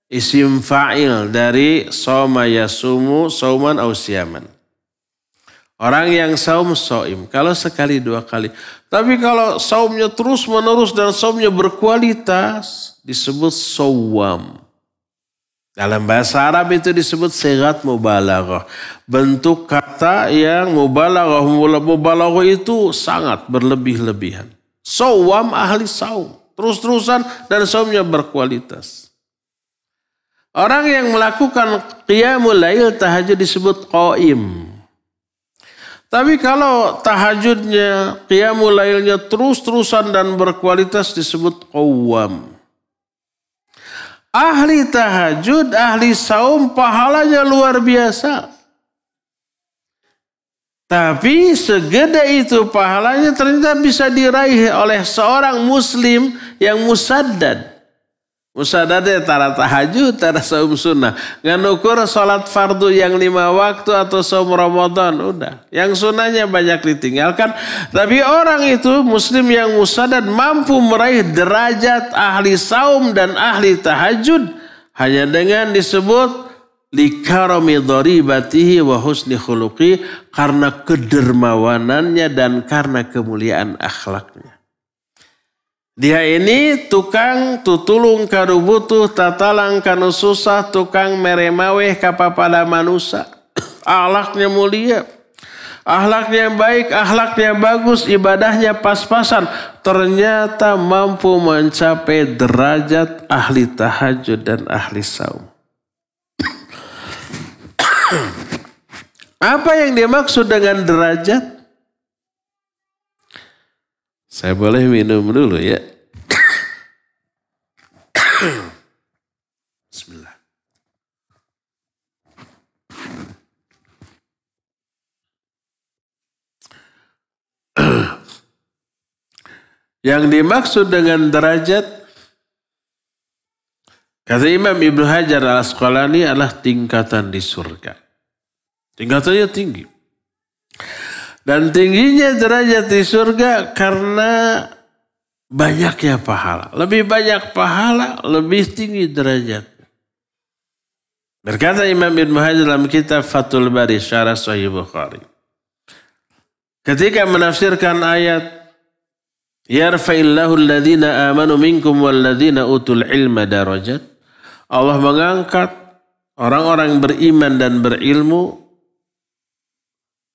Speaker 1: isim fa'il dari soma yasumu sauman ausiaman. Orang yang saum soim. Kalau sekali dua kali. Tapi kalau saumnya terus menerus dan saumnya berkualitas disebut sawam. Dalam bahasa Arab itu disebut segat mubalaghah. Bentuk kata yang mubalaghah mubalaghah itu sangat berlebih-lebihan. Sawam ahli saum. Terus-terusan dan saumnya berkualitas. Orang yang melakukan qiyamul lail tahajud disebut qaim. Tapi kalau tahajudnya, qiyamul lailnya terus-terusan dan berkualitas disebut qawwam. Ahli tahajud, ahli saum pahalanya luar biasa. Tapi segede itu pahalanya ternyata bisa diraih oleh seorang muslim yang musaddad. Musadade tara tahajud, tara saum sunnah. Ngan ukur sholat fardu yang lima waktu atau saum Ramadan, udah. Yang sunnahnya banyak ditinggalkan. Tapi orang itu, muslim yang musadad mampu meraih derajat ahli saum dan ahli tahajud. Hanya dengan disebut likaromidori dharibatihi wa husni karena kedermawanannya dan karena kemuliaan akhlaknya. Dia ini tukang tutulung kanu butuh tatalang kanu susah tukang meremaweh kapapada manusia. Ahlaknya mulia. Ahlaknya baik, ahlaknya bagus, ibadahnya pas-pasan. Ternyata mampu mencapai derajat ahli tahajud dan ahli saum. Apa yang dimaksud dengan derajat? Saya boleh minum dulu ya. Bismillah. Yang dimaksud dengan derajat kata Imam Ibnu Hajar Al Asqalani adalah tingkatan di surga. Tingkatannya tinggi. Dan tingginya derajat di surga karena banyaknya pahala. Lebih banyak pahala, lebih tinggi derajat. Berkata Imam Ibn Muhajir dalam kitab Fathul Bari Syarah Sahih Bukhari. Ketika menafsirkan ayat Yarfa'illahu alladhina amanu minkum walladhina utul ilma darajat. Allah mengangkat orang-orang beriman dan berilmu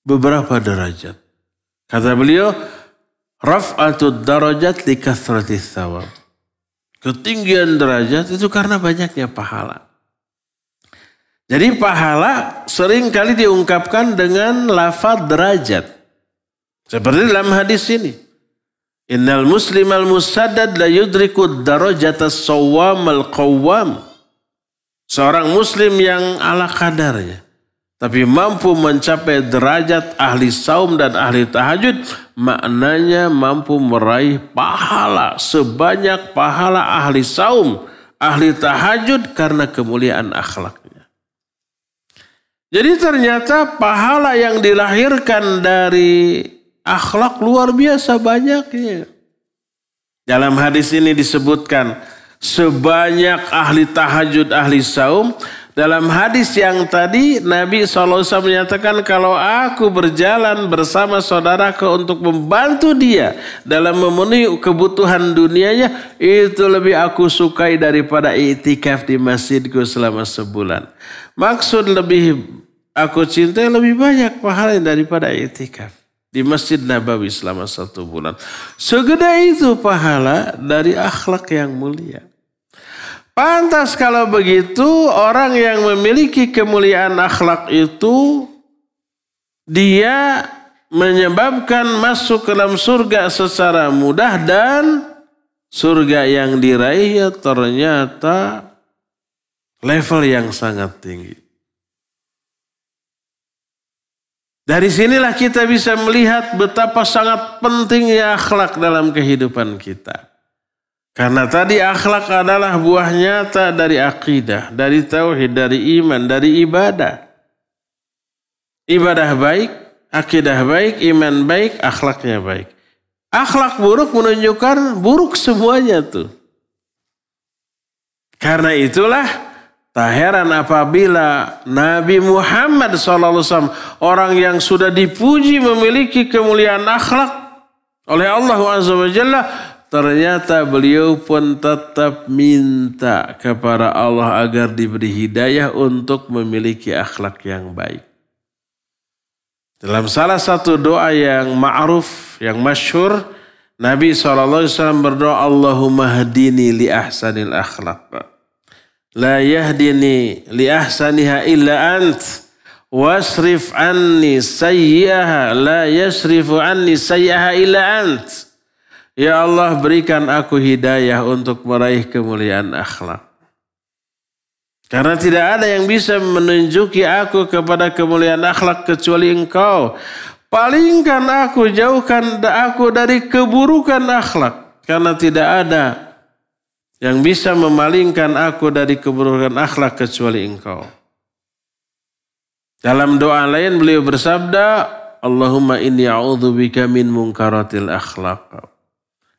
Speaker 1: beberapa derajat. Kata beliau, rafatu darajat li kasratis thawab. Ketinggian derajat itu karena banyaknya pahala. Jadi pahala seringkali diungkapkan dengan lafaz derajat. Seperti dalam hadis ini. Innal muslim al musaddad la yudriku darajat as sawam al qawwam. Seorang muslim yang ala kadarnya tapi mampu mencapai derajat ahli saum dan ahli tahajud, maknanya mampu meraih pahala sebanyak pahala ahli saum, ahli tahajud karena kemuliaan akhlaknya. Jadi ternyata pahala yang dilahirkan dari akhlak luar biasa banyaknya. Dalam hadis ini disebutkan sebanyak ahli tahajud, ahli saum, dalam hadis yang tadi Nabi SAW menyatakan kalau aku berjalan bersama saudaraku untuk membantu dia dalam memenuhi kebutuhan dunianya itu lebih aku sukai daripada itikaf di masjidku selama sebulan. Maksud lebih aku cintai lebih banyak pahala daripada itikaf di Masjid Nabawi selama satu bulan. Segede itu pahala dari akhlak yang mulia. Pantas kalau begitu orang yang memiliki kemuliaan akhlak itu dia menyebabkan masuk ke dalam surga secara mudah dan surga yang diraih ternyata level yang sangat tinggi. Dari sinilah kita bisa melihat betapa sangat pentingnya akhlak dalam kehidupan kita. Karena tadi akhlak adalah buah nyata dari akidah, dari tauhid, dari iman, dari ibadah. Ibadah baik, akidah baik, iman baik, akhlaknya baik. Akhlak buruk menunjukkan buruk semuanya tuh. Karena itulah tak heran apabila Nabi Muhammad SAW orang yang sudah dipuji memiliki kemuliaan akhlak oleh Allah Azza wa Jalla Ternyata beliau pun tetap minta kepada Allah agar diberi hidayah untuk memiliki akhlak yang baik. Dalam salah satu doa yang ma'ruf, yang masyhur, Nabi SAW berdoa, Allahumma hadini li ahsanil akhlak, La yahdini li ahsaniha illa ant. Wasrif anni sayyaha la yasrifu anni sayyaha illa ant. Ya Allah berikan aku hidayah untuk meraih kemuliaan akhlak. Karena tidak ada yang bisa menunjuki aku kepada kemuliaan akhlak kecuali engkau. Palingkan aku, jauhkan aku dari keburukan akhlak. Karena tidak ada yang bisa memalingkan aku dari keburukan akhlak kecuali engkau. Dalam doa lain beliau bersabda, Allahumma inni bika min mungkaratil akhlaq.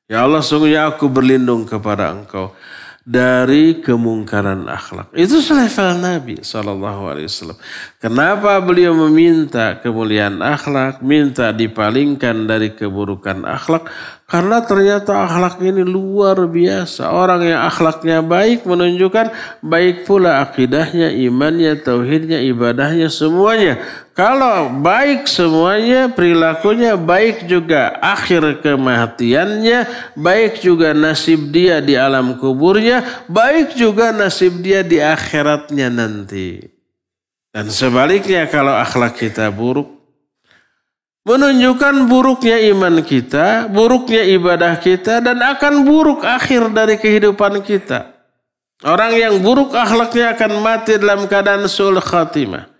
Speaker 1: Ya Allah sungguhnya aku berlindung kepada engkau dari kemungkaran akhlak. Itu selevel Nabi SAW. Kenapa beliau meminta kemuliaan akhlak, minta dipalingkan dari keburukan akhlak? Karena ternyata akhlak ini luar biasa. Orang yang akhlaknya baik menunjukkan baik pula akidahnya, imannya, tauhidnya, ibadahnya, semuanya. Kalau baik semuanya, perilakunya baik juga akhir kematiannya, baik juga nasib dia di alam kuburnya, baik juga nasib dia di akhiratnya nanti. Dan sebaliknya kalau akhlak kita buruk, menunjukkan buruknya iman kita, buruknya ibadah kita, dan akan buruk akhir dari kehidupan kita. Orang yang buruk akhlaknya akan mati dalam keadaan sul khatimah.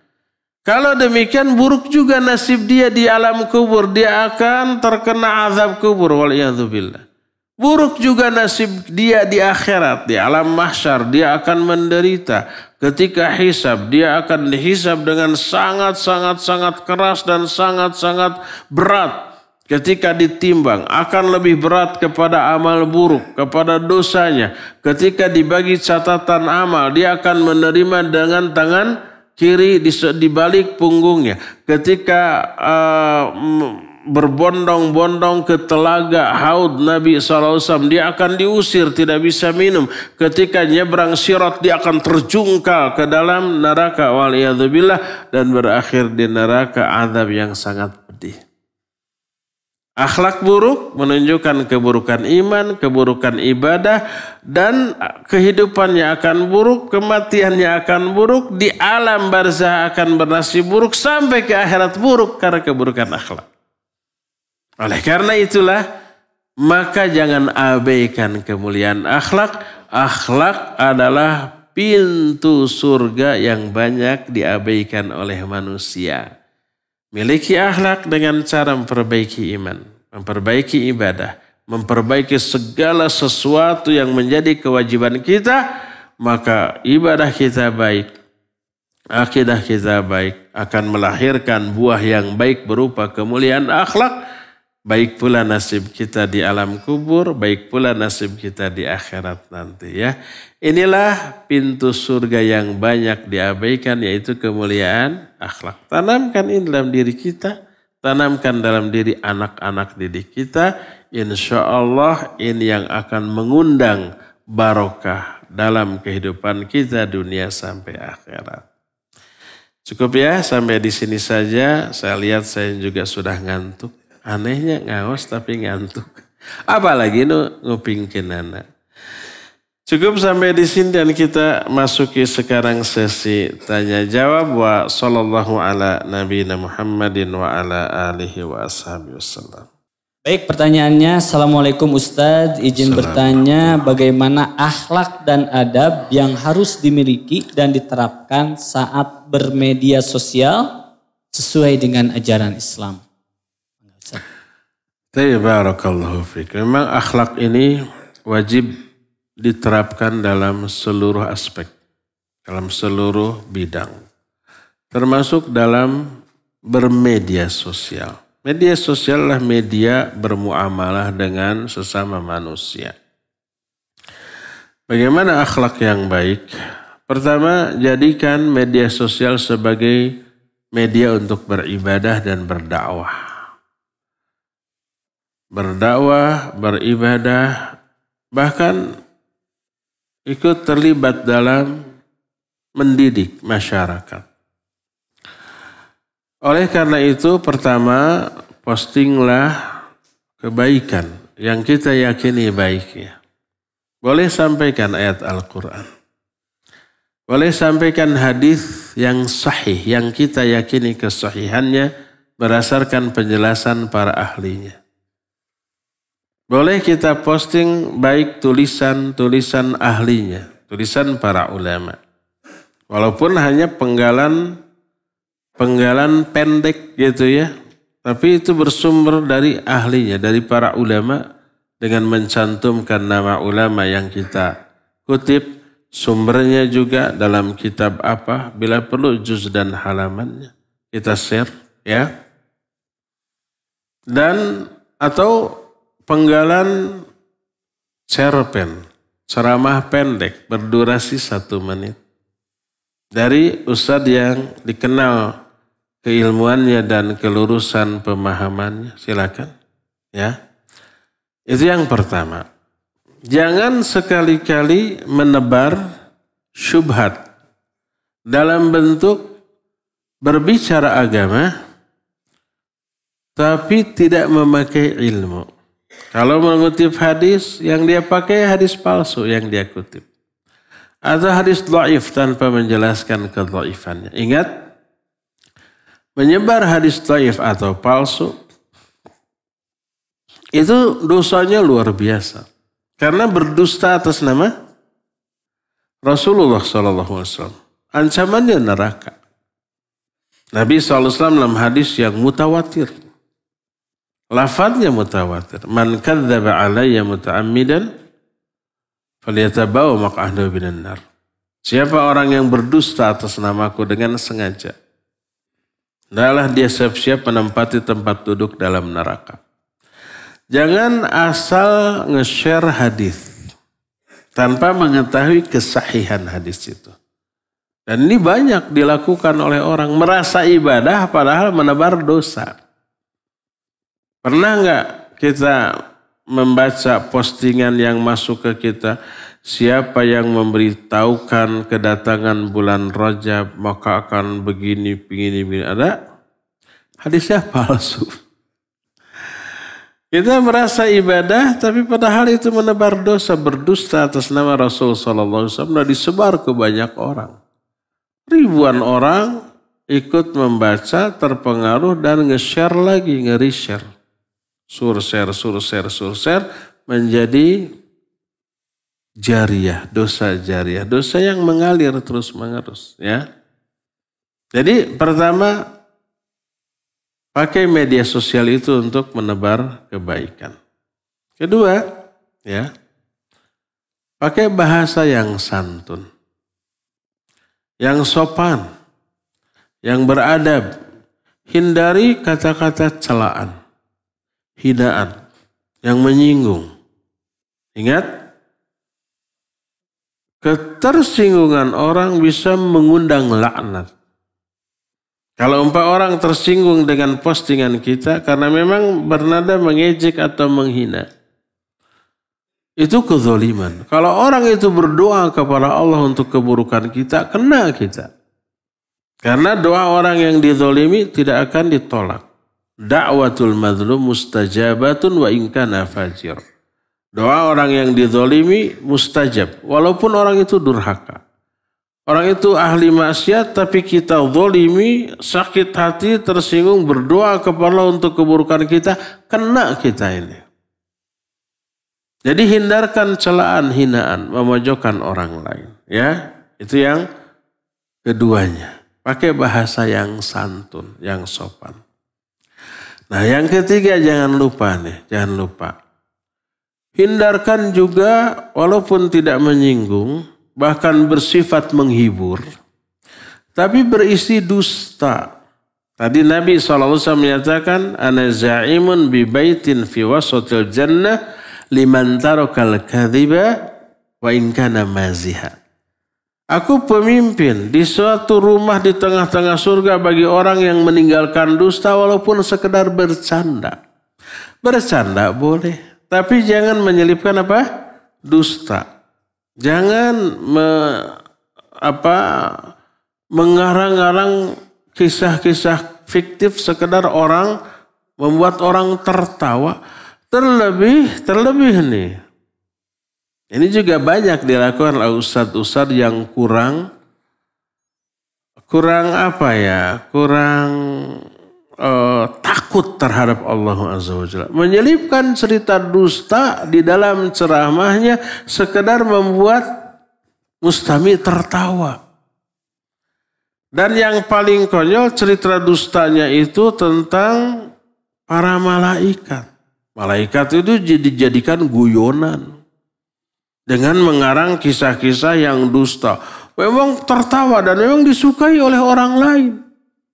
Speaker 1: Kalau demikian buruk juga nasib dia di alam kubur. Dia akan terkena azab kubur. Waliyahzubillah. Buruk juga nasib dia di akhirat, di alam mahsyar. Dia akan menderita. Ketika hisab, dia akan dihisab dengan sangat-sangat-sangat keras dan sangat-sangat berat. Ketika ditimbang, akan lebih berat kepada amal buruk, kepada dosanya. Ketika dibagi catatan amal, dia akan menerima dengan tangan kiri di, balik punggungnya. Ketika... Uh, berbondong-bondong ke telaga haud Nabi SAW. Dia akan diusir, tidak bisa minum. Ketika nyebrang sirat, dia akan terjungkal ke dalam neraka. Waliyahzubillah. Dan berakhir di neraka azab yang sangat pedih. Akhlak buruk menunjukkan keburukan iman, keburukan ibadah, dan kehidupannya akan buruk, kematiannya akan buruk, di alam barzah akan bernasib buruk, sampai ke akhirat buruk karena keburukan akhlak. Oleh karena itulah, maka jangan abaikan kemuliaan akhlak. Akhlak adalah pintu surga yang banyak diabaikan oleh manusia. Miliki akhlak dengan cara memperbaiki iman, memperbaiki ibadah, memperbaiki segala sesuatu yang menjadi kewajiban kita, maka ibadah kita baik, akidah kita baik, akan melahirkan buah yang baik berupa kemuliaan akhlak baik pula nasib kita di alam kubur, baik pula nasib kita di akhirat nanti ya. Inilah pintu surga yang banyak diabaikan yaitu kemuliaan akhlak. Tanamkan ini dalam diri kita, tanamkan dalam diri anak-anak didik kita. Insya Allah ini yang akan mengundang barokah dalam kehidupan kita dunia sampai akhirat. Cukup ya sampai di sini saja. Saya lihat saya juga sudah ngantuk. Anehnya ngaos tapi ngantuk. Apalagi nu ngupingkin anak. Cukup sampai di sini dan kita masuki sekarang sesi tanya jawab wa sallallahu ala nabiyina Muhammadin wa ala alihi wa ashabi wasallam.
Speaker 2: Baik pertanyaannya, Assalamualaikum Ustadz, izin bertanya bagaimana akhlak dan adab yang harus dimiliki dan diterapkan saat bermedia sosial sesuai dengan ajaran Islam.
Speaker 1: Tapi fiqh. Memang akhlak ini wajib diterapkan dalam seluruh aspek, dalam seluruh bidang. Termasuk dalam bermedia sosial. Media sosial adalah media bermuamalah dengan sesama manusia. Bagaimana akhlak yang baik? Pertama, jadikan media sosial sebagai media untuk beribadah dan berdakwah berdakwah, beribadah, bahkan ikut terlibat dalam mendidik masyarakat. Oleh karena itu, pertama postinglah kebaikan yang kita yakini baiknya. Boleh sampaikan ayat Al-Quran. Boleh sampaikan hadis yang sahih, yang kita yakini kesahihannya berdasarkan penjelasan para ahlinya. Boleh kita posting baik tulisan-tulisan ahlinya, tulisan para ulama. Walaupun hanya penggalan penggalan pendek gitu ya. Tapi itu bersumber dari ahlinya, dari para ulama dengan mencantumkan nama ulama yang kita kutip, sumbernya juga dalam kitab apa, bila perlu juz dan halamannya kita share ya. Dan atau Penggalan cerpen, ceramah pendek berdurasi satu menit. Dari ustadz yang dikenal keilmuannya dan kelurusan pemahamannya. Silakan. Ya. Itu yang pertama. Jangan sekali-kali menebar syubhat dalam bentuk berbicara agama tapi tidak memakai ilmu. Kalau mengutip hadis yang dia pakai hadis palsu yang dia kutip. Atau hadis dhaif tanpa menjelaskan kedhaifannya. Ingat menyebar hadis dhaif atau palsu itu dosanya luar biasa. Karena berdusta atas nama Rasulullah SAW. Ancamannya neraka. Nabi SAW dalam hadis yang mutawatir. Lafaznya mutawatir. Man kadzdzaba alayya muta'ammidan falyatabawa maq'adahu binan nar. Siapa orang yang berdusta atas namaku dengan sengaja? Adalah dia siap-siap menempati tempat duduk dalam neraka. Jangan asal nge-share hadis tanpa mengetahui kesahihan hadis itu. Dan ini banyak dilakukan oleh orang merasa ibadah padahal menebar dosa. Pernah nggak kita membaca postingan yang masuk ke kita? Siapa yang memberitahukan kedatangan bulan Rajab maka akan begini, begini, begini. Ada hadisnya palsu. Kita merasa ibadah tapi padahal itu menebar dosa berdusta atas nama Rasul Sallallahu Alaihi Wasallam disebar ke banyak orang. Ribuan orang ikut membaca, terpengaruh dan nge-share lagi, nge-reshare surser, surser, surser menjadi jariah, dosa jariah, dosa yang mengalir terus menerus ya. Jadi pertama pakai media sosial itu untuk menebar kebaikan. Kedua, ya. Pakai bahasa yang santun. Yang sopan, yang beradab. Hindari kata-kata celaan hidaan, yang menyinggung. Ingat, ketersinggungan orang bisa mengundang laknat. Kalau empat orang tersinggung dengan postingan kita karena memang bernada mengejek atau menghina. Itu kezoliman. Kalau orang itu berdoa kepada Allah untuk keburukan kita, kena kita. Karena doa orang yang dizolimi tidak akan ditolak. Da'watul madlum mustajabatun wa inkana fajir. Doa orang yang didolimi mustajab. Walaupun orang itu durhaka. Orang itu ahli maksiat tapi kita dolimi, sakit hati, tersinggung, berdoa kepada untuk keburukan kita, kena kita ini. Jadi hindarkan celaan, hinaan, memojokkan orang lain. Ya, itu yang keduanya. Pakai bahasa yang santun, yang sopan. Nah yang ketiga jangan lupa nih, jangan lupa. Hindarkan juga walaupun tidak menyinggung, bahkan bersifat menghibur, tapi berisi dusta. Tadi Nabi SAW menyatakan, Ana za'imun bibaitin fi wasotil jannah liman tarokal wa inkana maziha. Aku pemimpin di suatu rumah di tengah-tengah surga bagi orang yang meninggalkan dusta walaupun sekedar bercanda. Bercanda boleh, tapi jangan menyelipkan apa? Dusta. Jangan me, apa mengarang-arang kisah-kisah fiktif sekedar orang membuat orang tertawa. Terlebih, terlebih nih ini juga banyak dilakukan oleh ustadz-ustadz yang kurang kurang apa ya? Kurang uh, takut terhadap Allah Azza wa Jalla. Menyelipkan cerita dusta di dalam ceramahnya sekedar membuat mustami tertawa. Dan yang paling konyol cerita dustanya itu tentang para malaikat. Malaikat itu dijadikan guyonan dengan mengarang kisah-kisah yang dusta. Memang tertawa dan memang disukai oleh orang lain.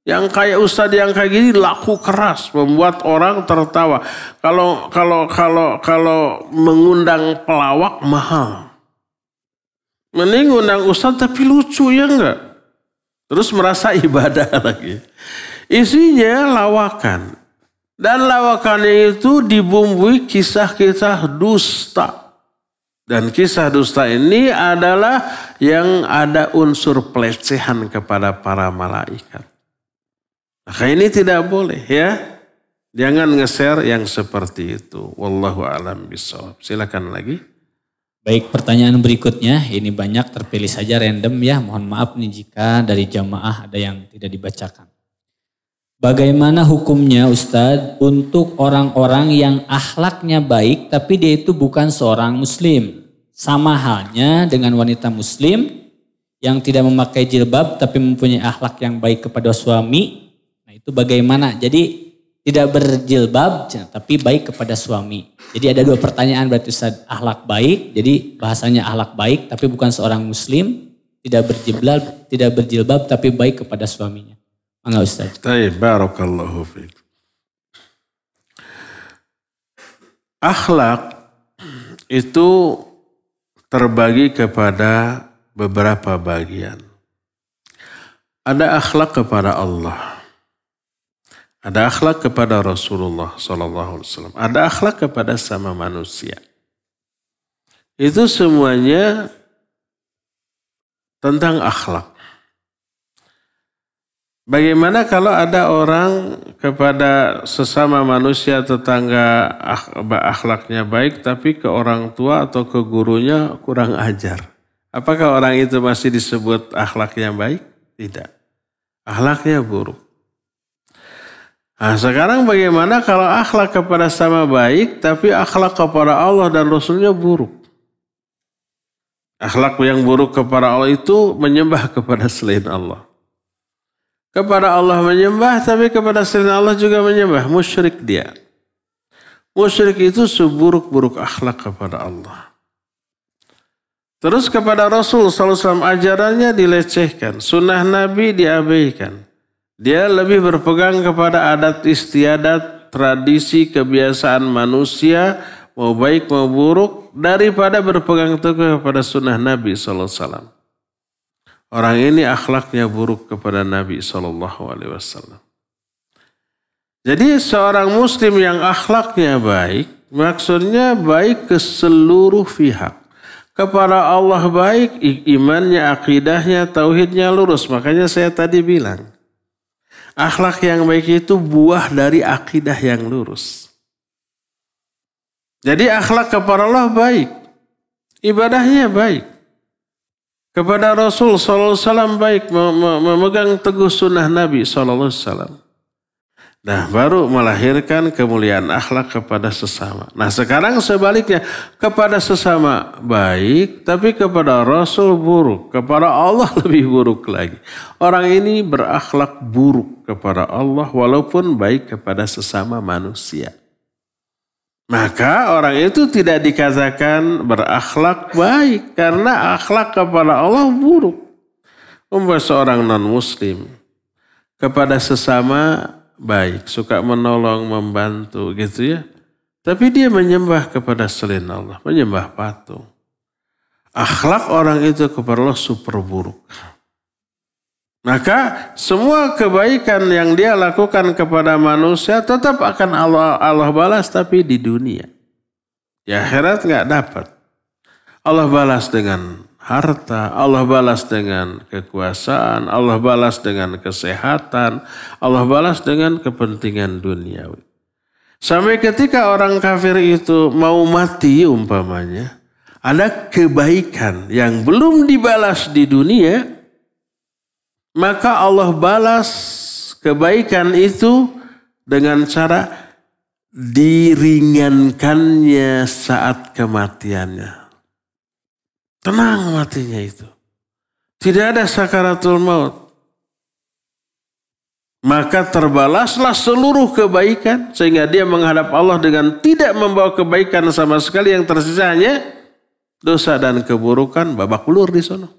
Speaker 1: Yang kayak ustadz yang kayak gini laku keras membuat orang tertawa. Kalau kalau kalau kalau mengundang pelawak mahal. Mending undang ustadz tapi lucu ya enggak? Terus merasa ibadah lagi. Isinya lawakan. Dan lawakannya itu dibumbui kisah-kisah dusta. Dan kisah dusta ini adalah yang ada unsur pelecehan kepada para malaikat. Maka ini tidak boleh ya. Jangan nge-share yang seperti itu. Wallahu alam bisawab. Silakan lagi.
Speaker 2: Baik, pertanyaan berikutnya. Ini banyak terpilih saja random ya. Mohon maaf nih jika dari jamaah ada yang tidak dibacakan. Bagaimana hukumnya Ustadz untuk orang-orang yang akhlaknya baik tapi dia itu bukan seorang muslim. Sama halnya dengan wanita muslim yang tidak memakai jilbab tapi mempunyai akhlak yang baik kepada suami. Nah itu bagaimana? Jadi tidak berjilbab tapi baik kepada suami. Jadi ada dua pertanyaan berarti Ustadz. Akhlak baik, jadi bahasanya akhlak baik tapi bukan seorang muslim. Tidak berjilbab, tidak berjilbab tapi baik kepada suaminya.
Speaker 1: أنا Ustaz. Baik, barakallahu fiik. Akhlak itu terbagi kepada beberapa bagian. Ada akhlak kepada Allah. Ada akhlak kepada Rasulullah Sallallahu Alaihi Wasallam. Ada akhlak kepada sama manusia. Itu semuanya tentang akhlak. Bagaimana kalau ada orang kepada sesama manusia tetangga akhlaknya baik tapi ke orang tua atau ke gurunya kurang ajar? Apakah orang itu masih disebut akhlaknya baik? Tidak. Akhlaknya buruk. Nah sekarang bagaimana kalau akhlak kepada sama baik tapi akhlak kepada Allah dan Rasulnya buruk? Akhlak yang buruk kepada Allah itu menyembah kepada selain Allah. Kepada Allah menyembah, tapi kepada selain Allah juga menyembah. Musyrik dia. Musyrik itu seburuk-buruk akhlak kepada Allah. Terus kepada Rasul SAW ajarannya dilecehkan. Sunnah Nabi diabaikan. Dia lebih berpegang kepada adat istiadat, tradisi, kebiasaan manusia, mau baik mau buruk, daripada berpegang teguh kepada sunnah Nabi SAW. Orang ini akhlaknya buruk kepada Nabi Shallallahu Alaihi Wasallam. Jadi seorang Muslim yang akhlaknya baik, maksudnya baik ke seluruh pihak. Kepada Allah baik, imannya, akidahnya, tauhidnya lurus. Makanya saya tadi bilang, akhlak yang baik itu buah dari akidah yang lurus. Jadi akhlak kepada Allah baik, ibadahnya baik kepada Rasul Sallallahu Alaihi Wasallam baik memegang teguh sunnah Nabi Sallallahu Alaihi Wasallam. Nah baru melahirkan kemuliaan akhlak kepada sesama. Nah sekarang sebaliknya kepada sesama baik tapi kepada Rasul buruk. Kepada Allah lebih buruk lagi. Orang ini berakhlak buruk kepada Allah walaupun baik kepada sesama manusia. Maka orang itu tidak dikatakan berakhlak baik karena akhlak kepada Allah buruk. Membuat seorang non-muslim kepada sesama baik, suka menolong, membantu gitu ya. Tapi dia menyembah kepada selain Allah, menyembah patung. Akhlak orang itu kepada Allah super buruk. Maka semua kebaikan yang dia lakukan kepada manusia tetap akan Allah Allah balas tapi di dunia. Di akhirat nggak dapat. Allah balas dengan harta, Allah balas dengan kekuasaan, Allah balas dengan kesehatan, Allah balas dengan kepentingan duniawi. Sampai ketika orang kafir itu mau mati umpamanya, ada kebaikan yang belum dibalas di dunia, maka Allah balas kebaikan itu dengan cara diringankannya saat kematiannya. Tenang matinya itu. Tidak ada sakaratul maut. Maka terbalaslah seluruh kebaikan sehingga dia menghadap Allah dengan tidak membawa kebaikan sama sekali yang tersisa dosa dan keburukan babak belur di sana.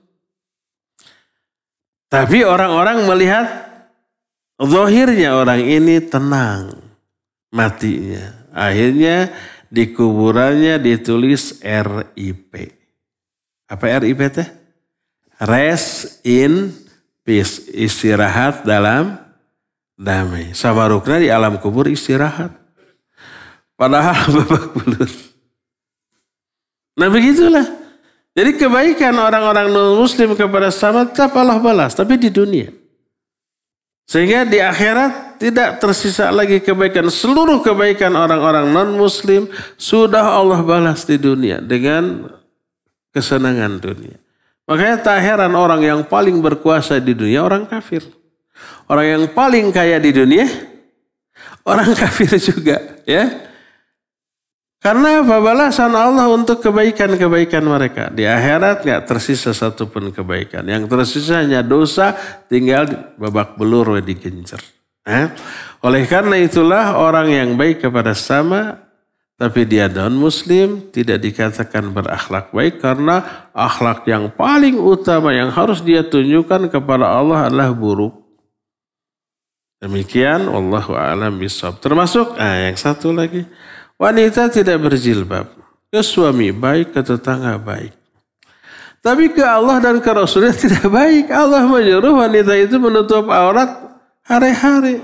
Speaker 1: Tapi orang-orang melihat zohirnya orang ini tenang matinya. Akhirnya di kuburannya ditulis RIP. Apa RIP teh? Rest in peace. Istirahat dalam damai. Sama di alam kubur istirahat. Padahal babak belur. Nah begitulah. Jadi kebaikan orang-orang non-muslim kepada sama tetap Allah balas, tapi di dunia. Sehingga di akhirat tidak tersisa lagi kebaikan. Seluruh kebaikan orang-orang non-muslim sudah Allah balas di dunia dengan kesenangan dunia. Makanya tak heran orang yang paling berkuasa di dunia orang kafir. Orang yang paling kaya di dunia orang kafir juga, ya. Karena apa balasan Allah untuk kebaikan-kebaikan mereka? Di akhirat nggak tersisa satupun kebaikan. Yang tersisa hanya dosa tinggal babak belur gencer. Eh? oleh karena itulah orang yang baik kepada sama tapi dia non muslim tidak dikatakan berakhlak baik karena akhlak yang paling utama yang harus dia tunjukkan kepada Allah adalah buruk. Demikian wa alam bisawab. Termasuk ah, yang satu lagi Wanita tidak berjilbab. Ke suami baik, ke tetangga baik. Tapi ke Allah dan ke Rasulnya tidak baik. Allah menyuruh wanita itu menutup aurat hari-hari.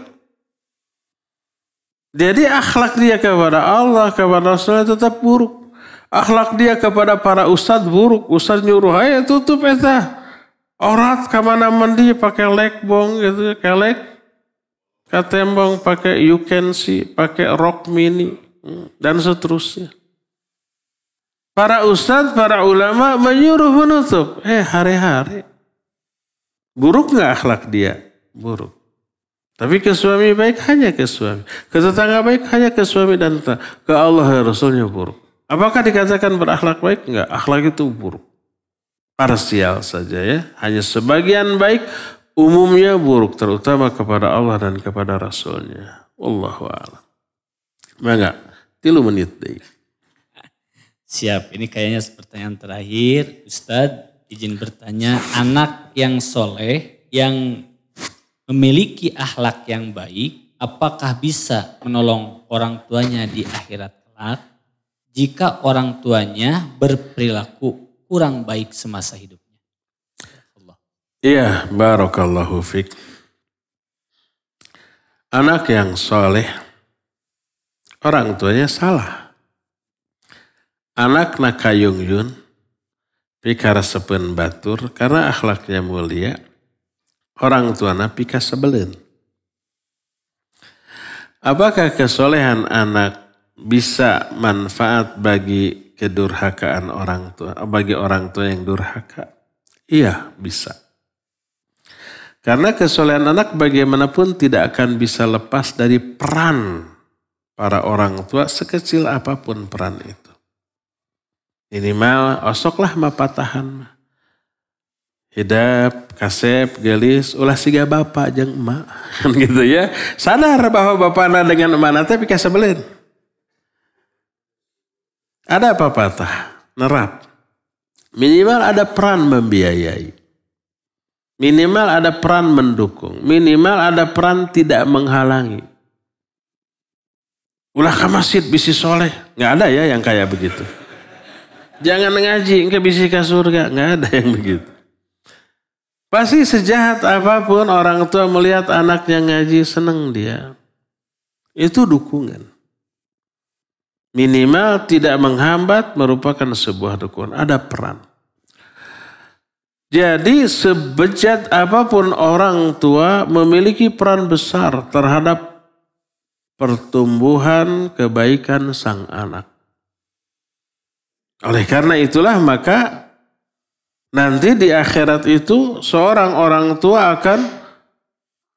Speaker 1: Jadi akhlak dia kepada Allah, kepada Rasulnya tetap buruk. Akhlak dia kepada para ustadz buruk. Ustadz nyuruh, ayo tutup itu, Orat kemana mandi pakai lekbong gitu, kelek. Katembong pakai you can see, pakai rok mini dan seterusnya. Para ustadz, para ulama menyuruh menutup. Eh hari-hari. Buruk nggak akhlak dia? Buruk. Tapi ke suami baik hanya ke suami. Ke tetangga baik hanya ke suami dan tetangga. Ke Allah ya Rasulnya buruk. Apakah dikatakan berakhlak baik? Enggak. Akhlak itu buruk. Parsial saja ya. Hanya sebagian baik, umumnya buruk. Terutama kepada Allah dan kepada Rasulnya. Wallahu'alam. Bangga tilu menit deh. Siap, ini kayaknya
Speaker 2: pertanyaan terakhir. Ustadz, izin bertanya, anak yang soleh, yang memiliki akhlak yang baik, apakah bisa menolong orang tuanya di akhirat kelak jika orang tuanya berperilaku kurang baik semasa hidupnya?
Speaker 1: Allah. Iya, barokallahu fiqh. Anak yang soleh, orang tuanya salah. Anak nakayung yun, pikara sepen batur, karena akhlaknya mulia, orang tuana pika sebelin. Apakah kesolehan anak bisa manfaat bagi kedurhakaan orang tua, bagi orang tua yang durhaka? Iya, bisa. Karena kesolehan anak bagaimanapun tidak akan bisa lepas dari peran para orang tua sekecil apapun peran itu. Minimal osoklah mapatahan. Hidap, kasep, gelis, ulah siga bapak jeng emak. gitu ya. Sadar bahwa bapak anda dengan emak nanti pika sebelin. Ada apa patah? Nerap. Minimal ada peran membiayai. Minimal ada peran mendukung. Minimal ada peran tidak menghalangi. Ulah ka masjid bisi soleh. Nggak ada ya yang kayak begitu. Jangan ngaji, enggak bisi ke surga. Nggak ada yang begitu. Pasti sejahat apapun orang tua melihat anaknya ngaji seneng dia. Itu dukungan. Minimal tidak menghambat merupakan sebuah dukungan. Ada peran. Jadi sebejat apapun orang tua memiliki peran besar terhadap pertumbuhan kebaikan sang anak. Oleh karena itulah maka nanti di akhirat itu seorang orang tua akan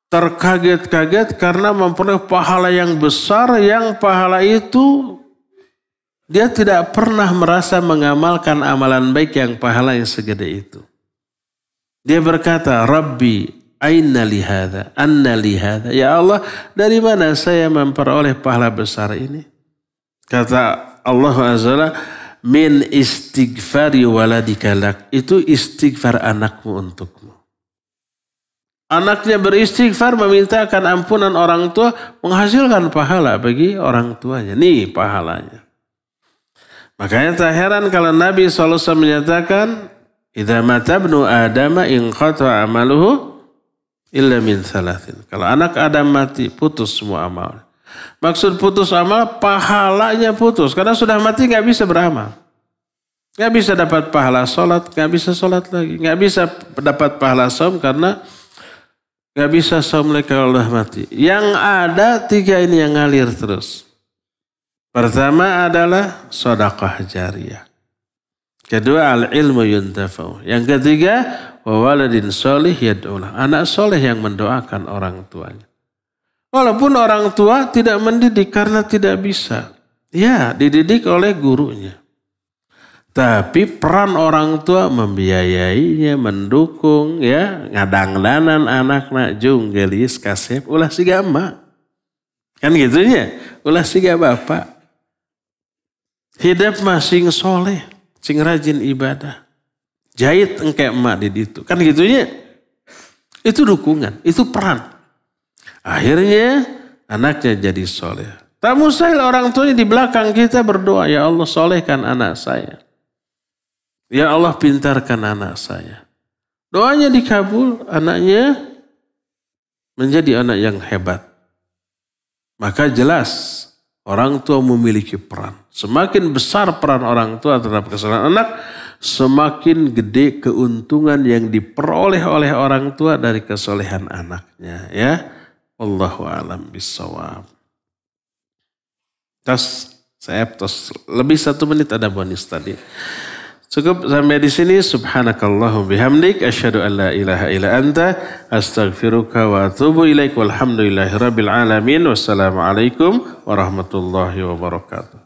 Speaker 1: terkaget-kaget karena memperoleh pahala yang besar yang pahala itu dia tidak pernah merasa mengamalkan amalan baik yang pahala yang segede itu. Dia berkata, Rabbi, Aina lihada, anna lihada. Ya Allah, dari mana saya memperoleh pahala besar ini? Kata Allah Azza min istighfari waladikalak. Itu istighfar anakmu untukmu. Anaknya beristighfar memintakan ampunan orang tua menghasilkan pahala bagi orang tuanya. Nih pahalanya. Makanya tak heran kalau Nabi SAW menyatakan, Idza matabnu adama in amaluhu Illa min salatin. Kalau anak Adam mati, putus semua amal. Maksud putus amal, pahalanya putus. Karena sudah mati nggak bisa beramal. Nggak bisa dapat pahala sholat, nggak bisa sholat lagi. Nggak bisa dapat pahala som karena nggak bisa som lagi kalau sudah mati. Yang ada tiga ini yang ngalir terus. Pertama adalah sodakah jariah. Kedua al ilmu yuntafau. Yang ketiga wawaladin solih yad'ulah. Anak soleh yang mendoakan orang tuanya. Walaupun orang tua tidak mendidik karena tidak bisa. Ya dididik oleh gurunya. Tapi peran orang tua membiayainya, mendukung ya, ngadang-danan anak nak junggelis kasep ulah si emak. Kan gitu ya ulah siga bapak. Hidup masing soleh sing rajin ibadah. Jahit engke emak di itu. Kan gitunya. Itu dukungan, itu peran. Akhirnya anaknya jadi soleh. Tak mustahil orang tuanya di belakang kita berdoa, Ya Allah solehkan anak saya. Ya Allah pintarkan anak saya. Doanya dikabul, anaknya menjadi anak yang hebat. Maka jelas orang tua memiliki peran. Semakin besar peran orang tua terhadap kesalahan anak, semakin gede keuntungan yang diperoleh oleh orang tua dari kesolehan anaknya ya. Allahu alam bisawab. Tas saya tos lebih satu menit ada bonus tadi. Cukup sampai di sini. Subhanakallahu bihamdik. Asyhadu an la ilaha illa anta. Astaghfiruka wa atubu ilaik. Walhamdulillahi rabbil alamin. Wassalamualaikum warahmatullahi wabarakatuh.